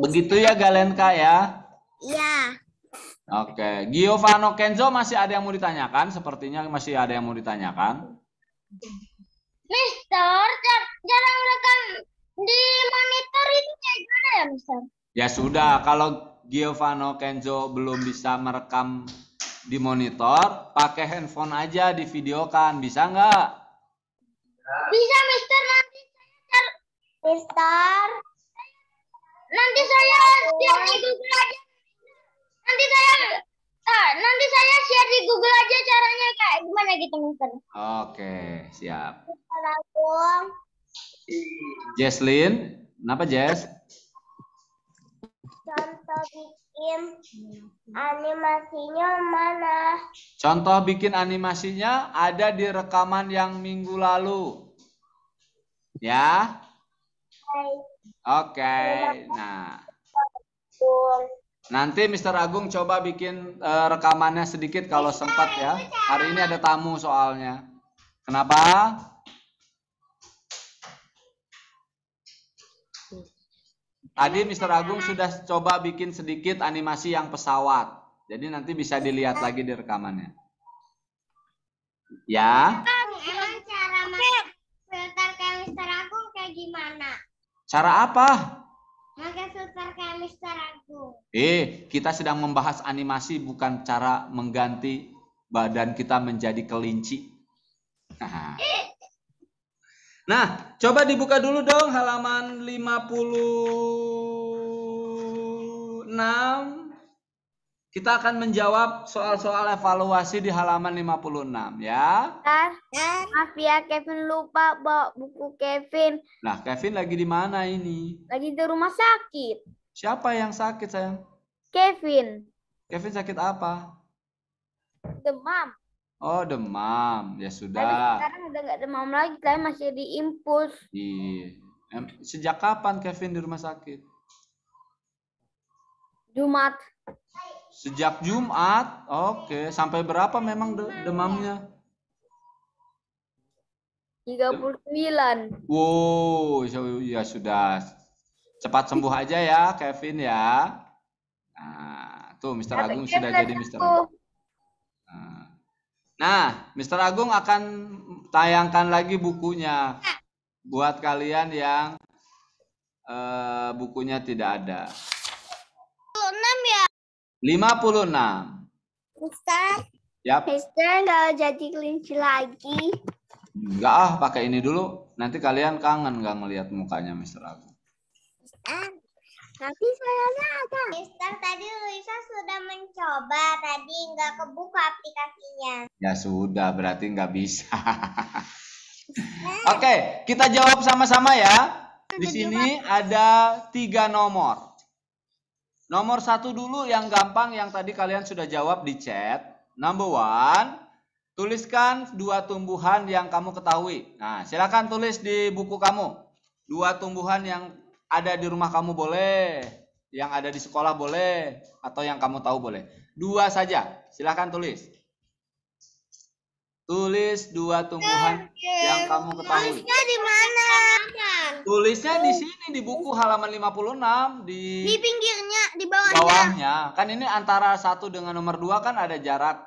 Speaker 1: Begitu ya Galenka ya? Iya. Oke, Giovano Kenzo masih ada yang mau ditanyakan? Sepertinya masih ada yang mau ditanyakan.
Speaker 2: Mister, jarang rekam di monitor itu kayak gimana ya mister?
Speaker 1: Ya sudah, kalau Giovanni Kenzo belum bisa merekam di monitor, pakai handphone aja di video kan, bisa nggak?
Speaker 2: Bisa, Mister. Nanti saya Mister. Nanti saya share di Google aja. Nanti saya ah, nanti saya share di Google aja caranya kayak gimana gitu, Mister.
Speaker 1: Oke, siap.
Speaker 2: Assalamualaikum.
Speaker 1: Jesslyn, kenapa Jess?
Speaker 2: Contoh bikin animasinya mana?
Speaker 1: Contoh bikin animasinya ada di rekaman yang minggu lalu. Ya? Oke. Okay. Nah. Nanti Mr. Agung coba bikin uh, rekamannya sedikit kalau sempat ya. Hari ini ada tamu soalnya. Kenapa? Tadi Mr. Agung sudah coba bikin sedikit animasi yang pesawat. Jadi nanti bisa dilihat lagi di rekamannya. Ya.
Speaker 2: Emang cara filter kayak Mr. Agung kayak gimana?
Speaker 1: Cara apa?
Speaker 2: Pakai filter kayak Mr. Agung.
Speaker 1: Eh, kita sedang membahas animasi bukan cara mengganti badan kita menjadi kelinci. Nah, coba dibuka dulu dong halaman 56. Kita akan menjawab soal-soal evaluasi di halaman 56 ya.
Speaker 2: maaf ya Kevin lupa bawa buku Kevin.
Speaker 1: Nah, Kevin lagi di mana ini?
Speaker 2: Lagi di rumah sakit. Siapa yang sakit sayang? Kevin.
Speaker 1: Kevin sakit apa? Demam. Oh demam ya sudah. Tapi
Speaker 2: sekarang udah gak demam lagi, saya kan, masih di impus.
Speaker 1: Iya. Sejak kapan Kevin di rumah sakit? Jumat. Sejak Jumat, oke. Sampai berapa memang de demamnya? 39. Wow, ya sudah. Cepat sembuh aja ya Kevin ya. Nah, tuh Mr. Agung sudah jadi Mr. Agung. Nah, Mr. Agung akan tayangkan lagi bukunya buat kalian yang uh, bukunya tidak ada.
Speaker 2: 56 ya.
Speaker 1: 56. Mister. Yap.
Speaker 2: Mister nggak jadi kelinci lagi.
Speaker 1: Enggak ah, pakai ini dulu. Nanti kalian kangen nggak ngelihat mukanya Mister Agung.
Speaker 2: Mister. Tapi saya ada. Mister, tadi Luisa sudah mencoba. Tadi nggak kebuka aplikasinya.
Speaker 1: Ya sudah, berarti nggak bisa. Oke, okay, kita jawab sama-sama ya. Di sini ada tiga nomor. Nomor satu dulu yang gampang yang tadi kalian sudah jawab di chat. Number one, tuliskan dua tumbuhan yang kamu ketahui. Nah, silakan tulis di buku kamu. Dua tumbuhan yang ada di rumah kamu boleh, yang ada di sekolah boleh, atau yang kamu tahu boleh. Dua saja, silahkan tulis. Tulis dua tumbuhan
Speaker 2: yang kamu ketahui. Tulisnya di mana?
Speaker 1: Tulisnya di sini di buku halaman 56 di di
Speaker 2: pinggirnya, di bawahnya. Bawahnya.
Speaker 1: Kan ini antara satu dengan nomor dua kan ada jarak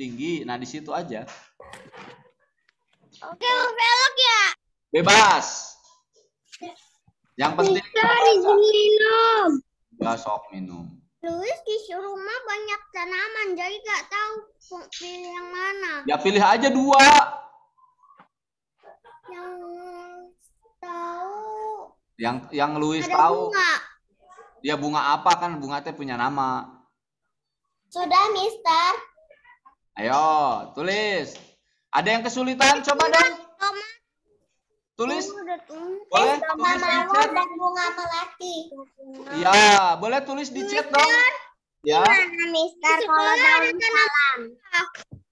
Speaker 1: tinggi. Nah, di situ aja.
Speaker 2: Oke, belok
Speaker 1: ya. Bebas. Yang penting
Speaker 2: kita disuruh minum.
Speaker 1: Gak sok minum.
Speaker 2: Luis di rumah banyak tanaman, jadi gak tahu pilih yang mana. Ya pilih aja
Speaker 1: dua. Yang tahu. Yang yang Luis Ada tahu. Bunga. Ya bunga apa kan bunga teh punya nama.
Speaker 2: Sudah, Mister.
Speaker 1: Ayo, tulis. Ada yang kesulitan? Coba dong. Tulis.
Speaker 2: Boleh eh, tulis di chat. Dan Iya,
Speaker 1: boleh tulis di chat dong. Ya.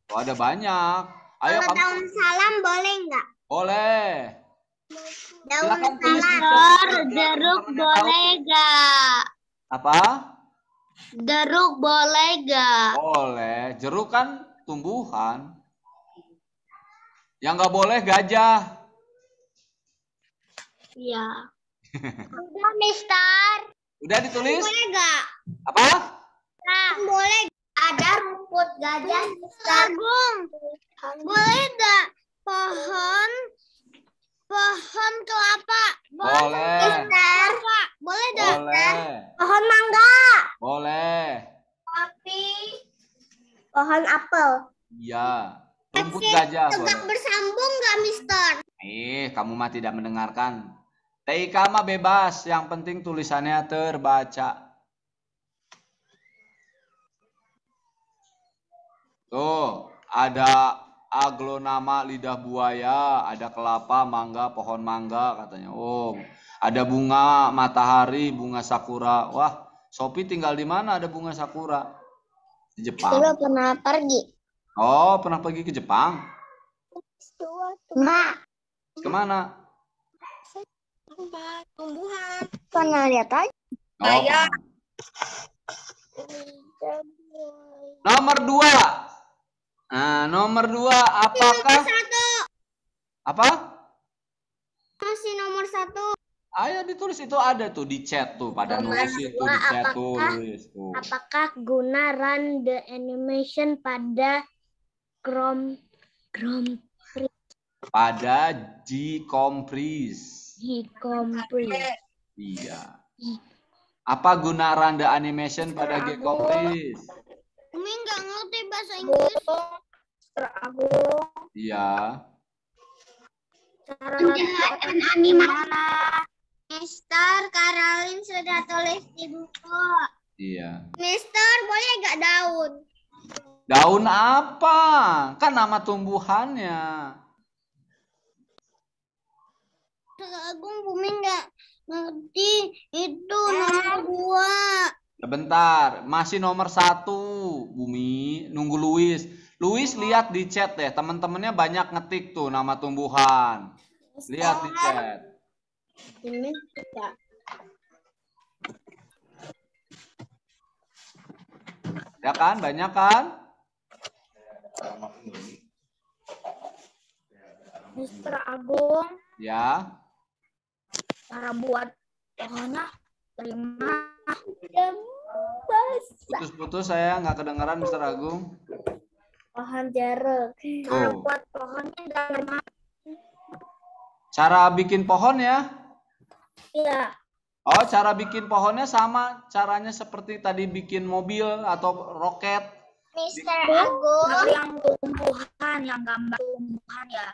Speaker 1: Oh, ada banyak. Ayo kalau kamu. daun
Speaker 2: salam boleh nggak?
Speaker 1: Boleh.
Speaker 2: Daun Silahkan salam. Jeruk boleh nggak? Apa? Jeruk boleh nggak?
Speaker 1: Boleh. Jeruk kan tumbuhan. Yang nggak boleh gajah. Iya.
Speaker 2: Udah, Mister.
Speaker 1: Udah ditulis? Boleh
Speaker 2: gak? Apa? Nah, boleh ada rumput gajah, Mister. boleh gak pohon pohon kelapa? Boleh. boleh. Mister. Boleh gak? Boleh. Pohon mangga.
Speaker 1: Boleh.
Speaker 2: Tapi pohon apel.
Speaker 1: Iya. Rumput gajah. Tegak
Speaker 2: bersambung gak, Mister?
Speaker 1: Eh, kamu mah tidak mendengarkan. TIK mah bebas, yang penting tulisannya terbaca. Tuh, ada aglonama lidah buaya, ada kelapa, mangga, pohon mangga katanya. Oh, ada bunga matahari, bunga sakura. Wah, Sopi tinggal di mana ada bunga sakura? Di Jepang. Saya
Speaker 2: pernah pergi.
Speaker 1: Oh, pernah pergi ke Jepang?
Speaker 2: Enggak. Kemana? empat tumbuhan.
Speaker 1: Pernah lihat aja. Oh. Nomor dua. Nah, nomor dua, apakah? Nomor satu. Apa?
Speaker 2: Masih nomor satu.
Speaker 1: Ayo ditulis itu ada tuh di chat tuh pada nomor nulis itu di chat apakah, tulis tuh.
Speaker 2: Apakah guna run the animation pada Chrome
Speaker 3: Chrome
Speaker 1: pada G Comprise.
Speaker 3: He complete.
Speaker 1: Iya. Apa guna randa animation pada complete?
Speaker 2: Umi nggak ngerti bahasa Inggris. Aku. Iya. Penjelasan animasi. Mister Karolin sudah tulis di buku. Iya. Mister boleh nggak daun?
Speaker 1: Daun apa? Kan nama tumbuhannya.
Speaker 2: Agung Bumi nggak ngerti itu eh? nomor dua.
Speaker 1: Sebentar, ya, masih nomor satu Bumi, nunggu Luis. Luis oh. lihat di chat deh, teman-temannya banyak ngetik tuh nama tumbuhan. Lihat di chat.
Speaker 2: Ini kita.
Speaker 1: Ya kan, banyak kan?
Speaker 3: Mister Agung.
Speaker 1: Ya
Speaker 2: cara buat pohonnya terima
Speaker 1: putus-putus saya nggak kedengaran Mister Agung
Speaker 3: pohon jeruk oh. cara oh. buat pohonnya dalam
Speaker 1: cara bikin pohon ya iya oh cara bikin pohonnya sama caranya seperti tadi bikin mobil atau roket
Speaker 2: Mister Agung yang tumbuhan yang gambar tumbuhan ya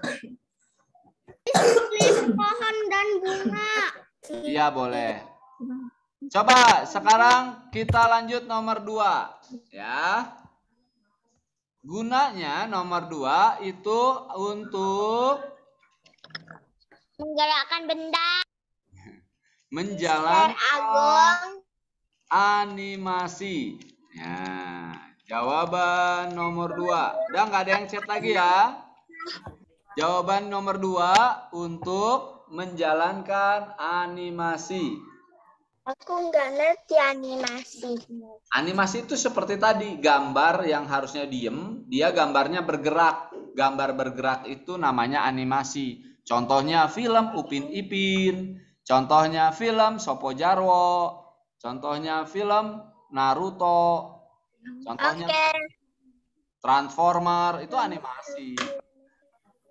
Speaker 2: pohon dan bunga.
Speaker 1: Iya boleh. Coba sekarang kita lanjut nomor dua, ya. Gunanya nomor dua itu untuk
Speaker 2: menggerakkan benda,
Speaker 1: menjalankan
Speaker 2: agung.
Speaker 1: animasi. Ya, jawaban nomor dua. Udah nggak ada yang chat lagi ya? Jawaban nomor dua untuk menjalankan animasi.
Speaker 2: Aku nggak ngerti animasi.
Speaker 1: Animasi itu seperti tadi, gambar yang harusnya diem, dia gambarnya bergerak. Gambar bergerak itu namanya animasi. Contohnya film Upin Ipin, contohnya film Sopo Jarwo, contohnya film Naruto, contohnya okay. Transformer, itu animasi.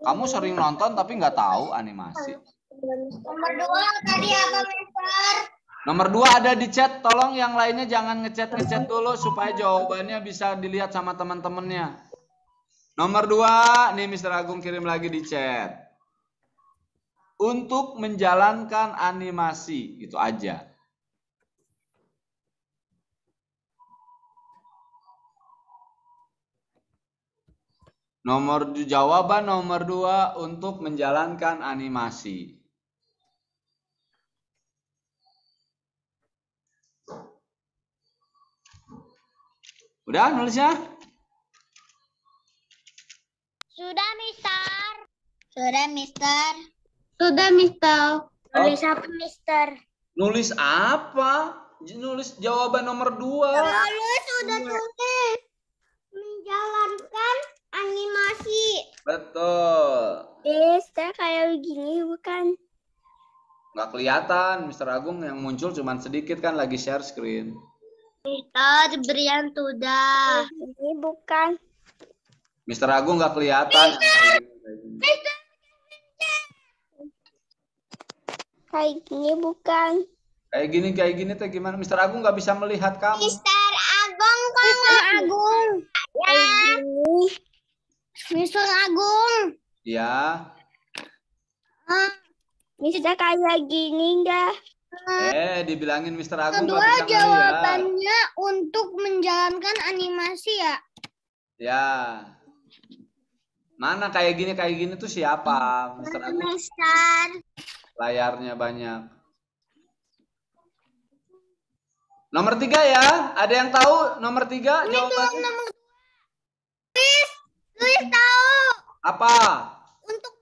Speaker 2: Kamu sering nonton
Speaker 1: tapi nggak tahu animasi.
Speaker 2: Nomor dua tadi apa, Mister?
Speaker 1: Nomor dua ada di chat. Tolong yang lainnya jangan ngechat ngechat dulu supaya jawabannya bisa dilihat sama teman-temannya. Nomor dua, nih Mister Agung kirim lagi di chat. Untuk menjalankan animasi, itu aja. Nomor jawaban nomor dua untuk menjalankan animasi. Udah nulis ya?
Speaker 2: Sudah, Mister. Sudah, Mister. Sudah, Mister. Nulis apa, Mister?
Speaker 1: Nulis apa? Nulis jawaban nomor dua. Nulis sudah
Speaker 2: tulis. Menjalankan animasi.
Speaker 1: Betul.
Speaker 2: Mister eh, kayak begini bukan?
Speaker 1: Nggak kelihatan, Mister Agung yang muncul cuma sedikit kan lagi share screen.
Speaker 2: Mister eh, Brian sudah. Ini bukan.
Speaker 1: Mister Agung nggak kelihatan. Mister.
Speaker 2: Kayak gini bukan.
Speaker 1: Kayak gini, kayak gini teh gimana? Mister Agung nggak bisa melihat kamu. Mister
Speaker 2: Agung, kok Mister Agung. Ya. Kayak gini. Mister Agung.
Speaker 1: Ya.
Speaker 2: Uh, Mister kayak gini enggak? eh,
Speaker 1: dibilangin Mister Agung. Kedua ya. jawabannya
Speaker 2: ya. untuk menjalankan animasi ya.
Speaker 1: Ya. Mana kayak gini kayak gini tuh siapa, Mister Agung?
Speaker 2: Mister.
Speaker 1: Layarnya banyak. Nomor tiga ya, ada yang tahu nomor tiga? Ini belum
Speaker 2: Tulis tahu.
Speaker 1: Apa? Untuk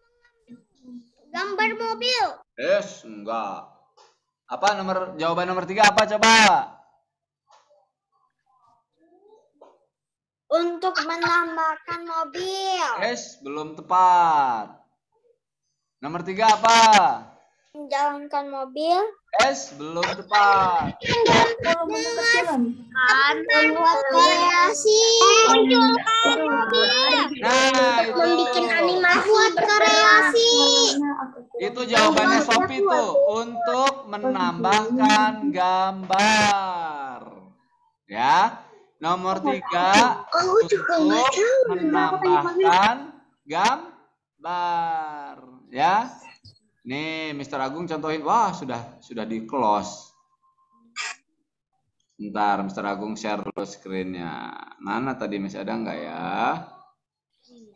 Speaker 2: mengambil gambar mobil.
Speaker 1: Yes, enggak. Apa nomor jawaban nomor tiga apa coba?
Speaker 2: Untuk menambahkan mobil.
Speaker 1: Yes, belum tepat. Nomor tiga apa?
Speaker 2: Menjalankan mobil. S
Speaker 1: belum tepat.
Speaker 2: Kan Nah, itu. Membikin animasi kreasi.
Speaker 1: Itu jawabannya Sofi tuh untuk menambahkan gambar. Ya. Nomor tiga untuk menambahkan gambar. Ya. Nih, Mr. Agung contohin, wah sudah sudah di close. Ntar Mr. Agung share dulu screennya. Mana tadi masih ada nggak ya?
Speaker 2: Iya.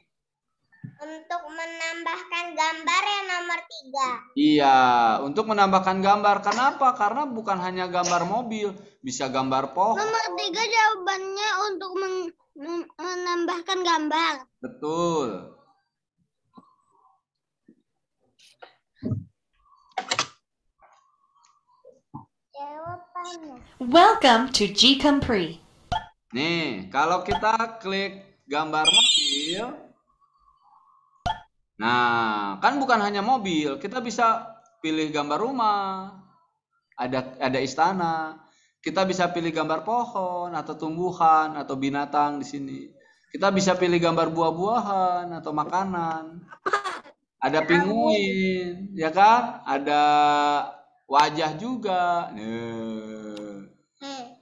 Speaker 2: Untuk menambahkan gambar yang nomor tiga.
Speaker 1: Iya, untuk menambahkan gambar. Kenapa? Karena bukan hanya gambar mobil, bisa gambar pohon. Nomor
Speaker 2: tiga jawabannya untuk menambahkan gambar.
Speaker 1: Betul.
Speaker 3: Welcome to G Compre.
Speaker 1: Nih, kalau kita klik gambar
Speaker 2: mobil,
Speaker 3: nah
Speaker 1: kan bukan hanya mobil, kita bisa pilih gambar rumah, ada ada istana, kita bisa pilih gambar pohon atau tumbuhan atau binatang di sini. Kita bisa pilih gambar buah-buahan atau makanan. Ada pinguin, ya kan? Ada wajah juga.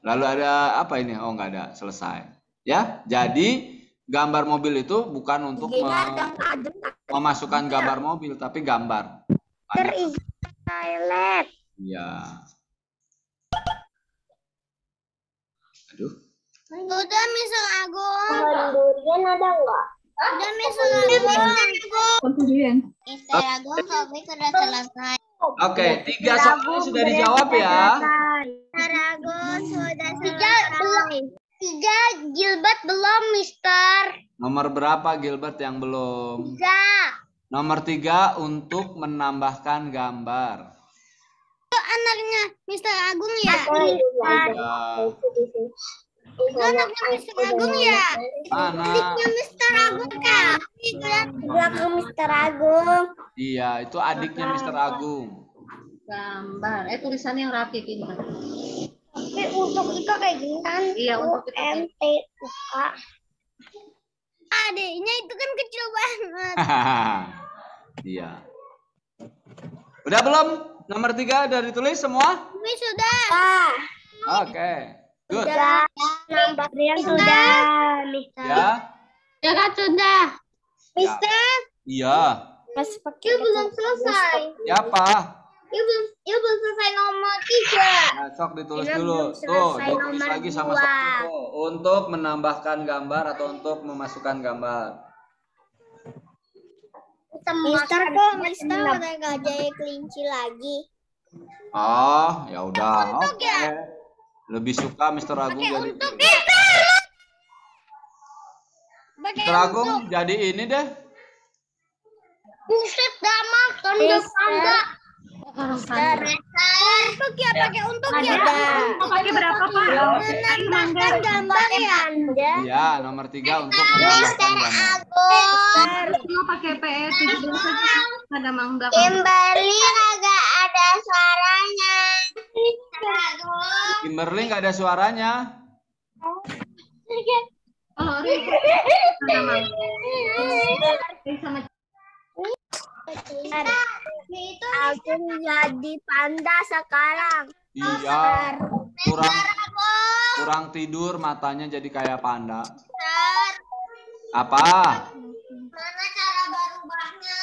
Speaker 1: Lalu ada apa ini? Oh, nggak ada. Selesai. Ya, jadi gambar mobil itu bukan untuk me memasukkan gambar mobil, tapi gambar.
Speaker 2: Toilet. Ya. Aduh. Udah misal Agung. ada enggak? Udah misal Agung. Agung. Istirahat Agung sobek sudah selesai. Oke, tiga soalnya sudah dijawab ya. ya. sudah tiga belum. Tiga Gilbert belum, Mister.
Speaker 1: Nomor berapa Gilbert yang belum? Tiga. Nomor tiga untuk menambahkan gambar.
Speaker 2: Itu anaknya Mister Agung ya. ya anaknya Mister Agung ya? Anak. Ah, nah. Mister Agung kak. Belakang Mister Agung.
Speaker 1: Iya, itu adiknya Mister Agung.
Speaker 3: Gambar. Eh tulisannya yang rapi pintar. Tapi untuk Ika kayak gini kan? Iya, untuk M T U
Speaker 2: Adiknya itu kan kecil banget.
Speaker 1: iya. Udah belum? Nomor tiga dari tulis semua?
Speaker 2: Ini sudah. Ah. Oke. Okay. Good. Sudah. sudah. Mister. Ya. ya sudah. Mister. Iya. Mas pakai. Gitu. belum selesai. Siapa? Ya belum, ya belum selesai nomor tiga. Nah,
Speaker 1: sok ditulis ya, dulu. Tuh, ditulis lagi sama Sokiko. Untuk menambahkan gambar atau untuk memasukkan gambar.
Speaker 2: Mister kok Mister udah gak jadi kelinci lagi.
Speaker 1: oh ya udah. Ya? Oke. Okay. Lebih suka Mister Agung Pakai jadi untuk deh. Agung untuk. jadi ini deh.
Speaker 2: Buset damak makan udah untuk ya, ya. pakai untuk ya. berapa, Pak? Menambahkan ya.
Speaker 1: Iya, nomor tiga
Speaker 2: untuk pakai PE 17 Ada mang belakang. Kimberly agak ada suaranya.
Speaker 1: Kimberly nggak ada suaranya.
Speaker 2: Oh, iya. Bentar. Aku jadi panda sekarang.
Speaker 1: Iya. Kurang kurang tidur matanya jadi kayak panda. Apa?
Speaker 2: Mana cara berubahnya?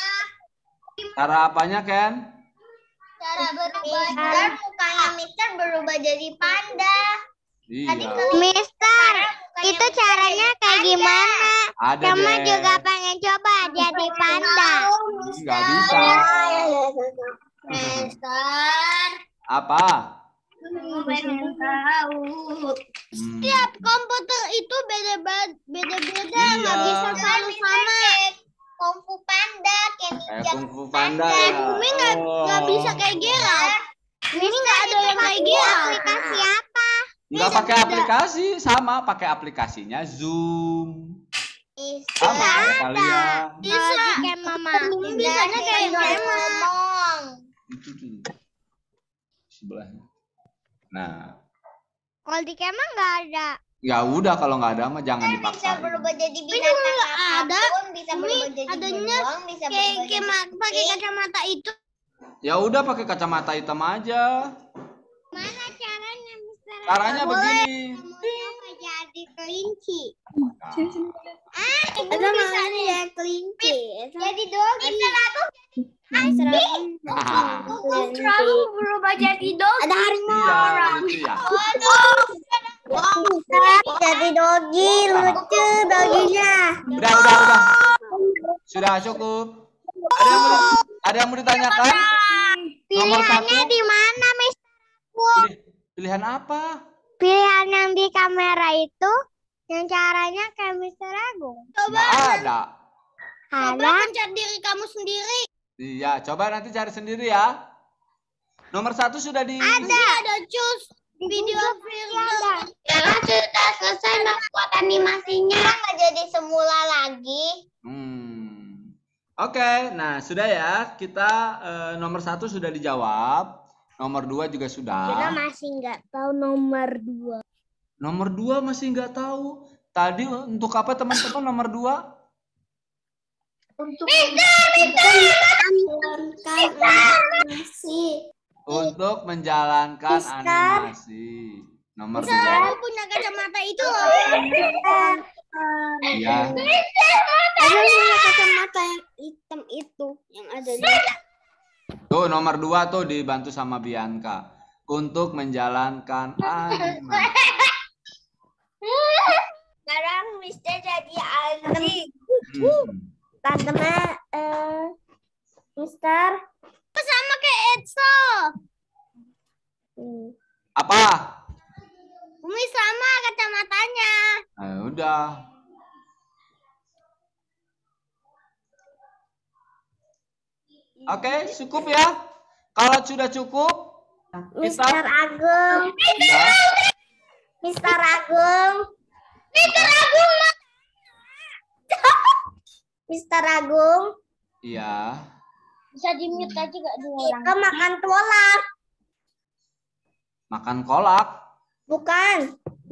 Speaker 1: Cara apanya, Ken?
Speaker 2: Cara berubahnya mukanya Mister berubah jadi panda. Iya. Mister, itu caranya kayak gimana?
Speaker 1: Ada Mama deh. juga
Speaker 2: pengen coba jadi panda. Enggak iya, bisa. Mister. Iya, iya, apa? pengen tahu. Hmm. Setiap komputer itu beda-beda, beda nggak iya. bisa selalu sama. Kungfu Panda, kayak
Speaker 1: eh, Kungfu Panda. Ya eh, Bumi nggak oh. bisa kayak Gila.
Speaker 2: Ini nggak ada yang kayak Gila. Aplikasi apa?
Speaker 1: Nggak pakai aplikasi, sama pakai aplikasinya Zoom.
Speaker 2: Bisa. Apa kali ya? Bisa. Lagi kayak mama. Bisa kayak ngomong.
Speaker 1: Itu tuh. Sebelahnya. Nah.
Speaker 2: Kalau di kemah nggak ada.
Speaker 1: Ya udah kalau nggak ada mah jangan dipaksa. Kan bisa
Speaker 2: berubah jadi binatang apapun, ada. bisa berubah jadi binatang. bisa berubah jadi pakai kacamata itu.
Speaker 1: Ya udah pakai kacamata hitam aja.
Speaker 2: Mana caranya?
Speaker 1: Caranya begini
Speaker 2: kelinci. Ah, Itu bisa ya kelinci. Jadi doggy. Itu Anjing, kuku berubah jadi doggy. Ada harimau. Iya, ya. Wow, jadi dogi lucu doginya. Udah, udah, udah. Sudah cukup. Ada yang mau, ada yang mau ditanyakan? Pilihannya di mana, Miss? Pilihan apa? Pilihan yang di kamera itu yang caranya kayak Mister Agung. Coba. Nah, ada. Ada. Coba pencet diri kamu sendiri. Iya,
Speaker 1: coba nanti cari sendiri ya. Nomor satu sudah di. Ada, ada
Speaker 2: cus video viral. Ya, sudah selesai membuat animasinya. Nggak jadi semula lagi.
Speaker 1: Hmm. Oke, okay, nah sudah ya. Kita uh, nomor satu sudah dijawab. Nomor dua juga sudah. Kita
Speaker 2: masih nggak tahu nomor dua.
Speaker 1: Nomor dua masih nggak tahu. Tadi untuk apa teman-teman nomor dua?
Speaker 2: Untuk menjalankan animasi.
Speaker 1: Untuk menjalankan Mister. animasi. Nomor Mister, dua. Saya punya
Speaker 2: kacamata itu loh. Iya. Saya punya kacamata yang hitam itu yang ada di.
Speaker 1: Tuh nomor dua tuh dibantu sama Bianca untuk menjalankan
Speaker 2: amanah. Sekarang Mister jadi
Speaker 3: Aldi. Hmm.
Speaker 2: Karena eh, Mister sama kayak Edso hmm. Apa? Umi sama kacamatanya.
Speaker 1: Eh, udah. Oke,
Speaker 2: okay, cukup ya. Kalau sudah cukup, Mister kita... Agung. Mister iya. Agung. Iya. Mister Agung. Mister Agung. Iya. Bisa dimute juga aja gak dua iya, orang? Kita makan kolak.
Speaker 1: Makan kolak?
Speaker 2: Bukan.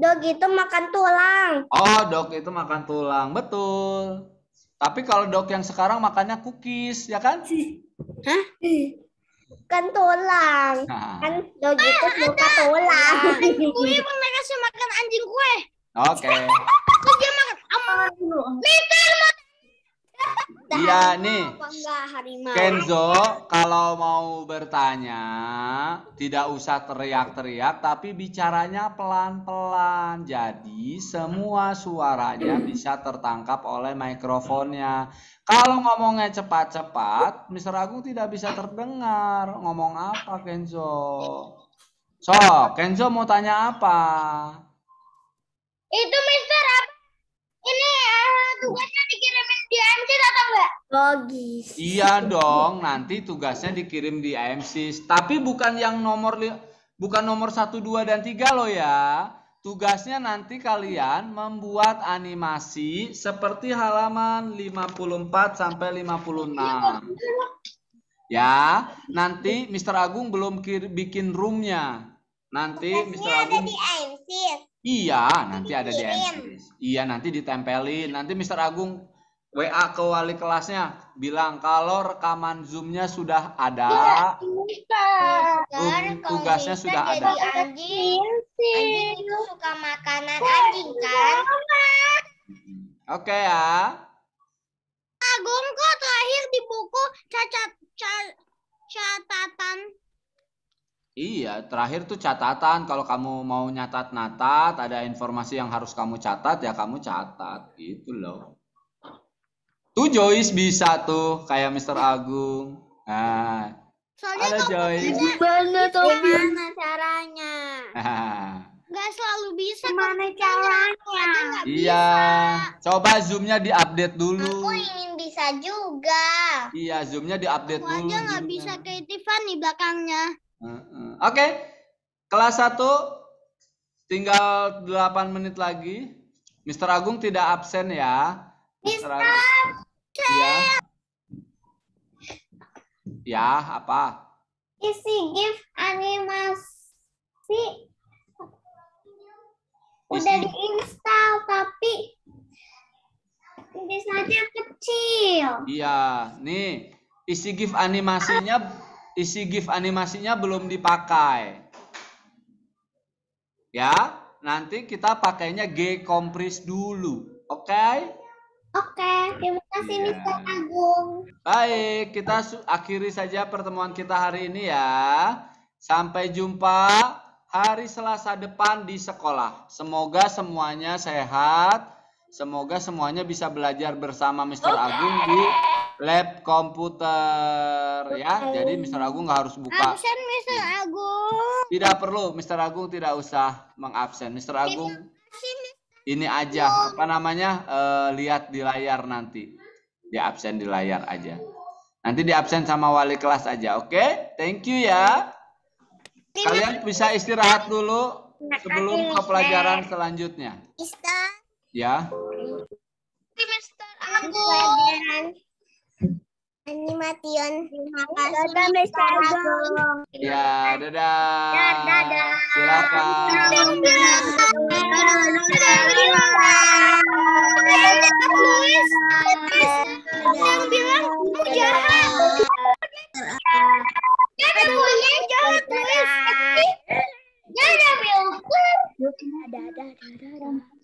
Speaker 2: Dog itu makan tulang.
Speaker 1: Oh, dog itu makan tulang. Betul. Tapi kalau dok yang sekarang makannya cookies, ya kan? Hah?
Speaker 2: Bukan ah. kan gitu, eh, tulang. Kan Dogitus ah, buka tulang. Gue mereka sih makan anjing gue. Oke. Okay. dia makan. Liter mau
Speaker 1: Iya nih. Kenzo kalau mau bertanya tidak usah teriak-teriak tapi bicaranya pelan-pelan. Jadi semua suaranya bisa tertangkap oleh mikrofonnya. Kalau ngomongnya cepat-cepat, Mister Agung tidak bisa terdengar. Ngomong apa, Kenzo? So, Kenzo mau tanya apa?
Speaker 2: Itu Mister apa? Ini uh, tugasnya dikirimin di AMC atau enggak? Logis.
Speaker 1: Iya dong, nanti tugasnya dikirim di AMC. Tapi bukan yang nomor bukan nomor 1, 2, dan tiga loh ya. Tugasnya nanti kalian membuat animasi seperti halaman 54 sampai 56. Ya, nanti Mr. Agung belum bikin roomnya. Nanti Mr. Agung Iya, nanti ada di Iya, nanti ditempelin. Nanti Mr. Agung WA ke wali kelasnya bilang kalau rekaman zoomnya sudah ada,
Speaker 3: um, tugasnya sudah ada. Anjing,
Speaker 2: anjing itu suka makanan anjing kan? Iya, Oke ya. ya. kok terakhir di buku cacat catatan.
Speaker 1: Iya, terakhir tuh catatan. Kalau kamu mau nyatat-natat, ada informasi yang harus kamu catat, ya kamu catat. Gitu loh. Tuh Joyce bisa tuh kayak Mister Agung. Nah,
Speaker 2: Soalnya ada Joyce. Gimana tuh? Gimana caranya? Gak selalu bisa. Gimana caranya? Iya.
Speaker 1: Coba zoomnya diupdate dulu. Aku
Speaker 2: ingin bisa juga.
Speaker 1: Iya, zoomnya diupdate dulu. Aku aja nggak
Speaker 2: bisa kayak Tiffany belakangnya.
Speaker 1: Oke, kelas satu, tinggal delapan menit lagi. Mister Agung tidak absen ya. Mister Agung. Ya. Ya, apa?
Speaker 2: Isi gift animasi udah diinstal tapi bisanya kecil.
Speaker 1: Iya, nih isi GIF animasinya isi GIF animasinya belum dipakai. Ya, nanti kita pakainya G compress dulu. Oke? Okay?
Speaker 2: Oke, terima kasih iya. Mister Agung.
Speaker 1: Baik, kita akhiri saja pertemuan kita hari ini ya. Sampai jumpa hari Selasa depan di sekolah. Semoga semuanya sehat. Semoga semuanya bisa belajar bersama Mister Okay. Agung di lab komputer okay. ya. Jadi Mister Agung nggak harus buka. Absen
Speaker 2: Mister iya. Agung. Tidak
Speaker 1: perlu, Mister Agung tidak usah mengabsen. Mister Agung. Terima kasih, ini aja apa namanya uh, lihat di layar nanti di absen di layar aja nanti di absen sama wali kelas aja oke okay? thank you ya kalian bisa istirahat dulu
Speaker 2: sebelum ke pelajaran
Speaker 1: selanjutnya ya
Speaker 2: Animation. Terima kasih. Dadah, Dadah. Silakan. Ya, dadah. Ya, dadah. Silakan. Dadah. Yang bilang Dadah. jahat. Ada Dadah. jahat, Luis. Dadah, Mil. Dadah, dadah, dadah.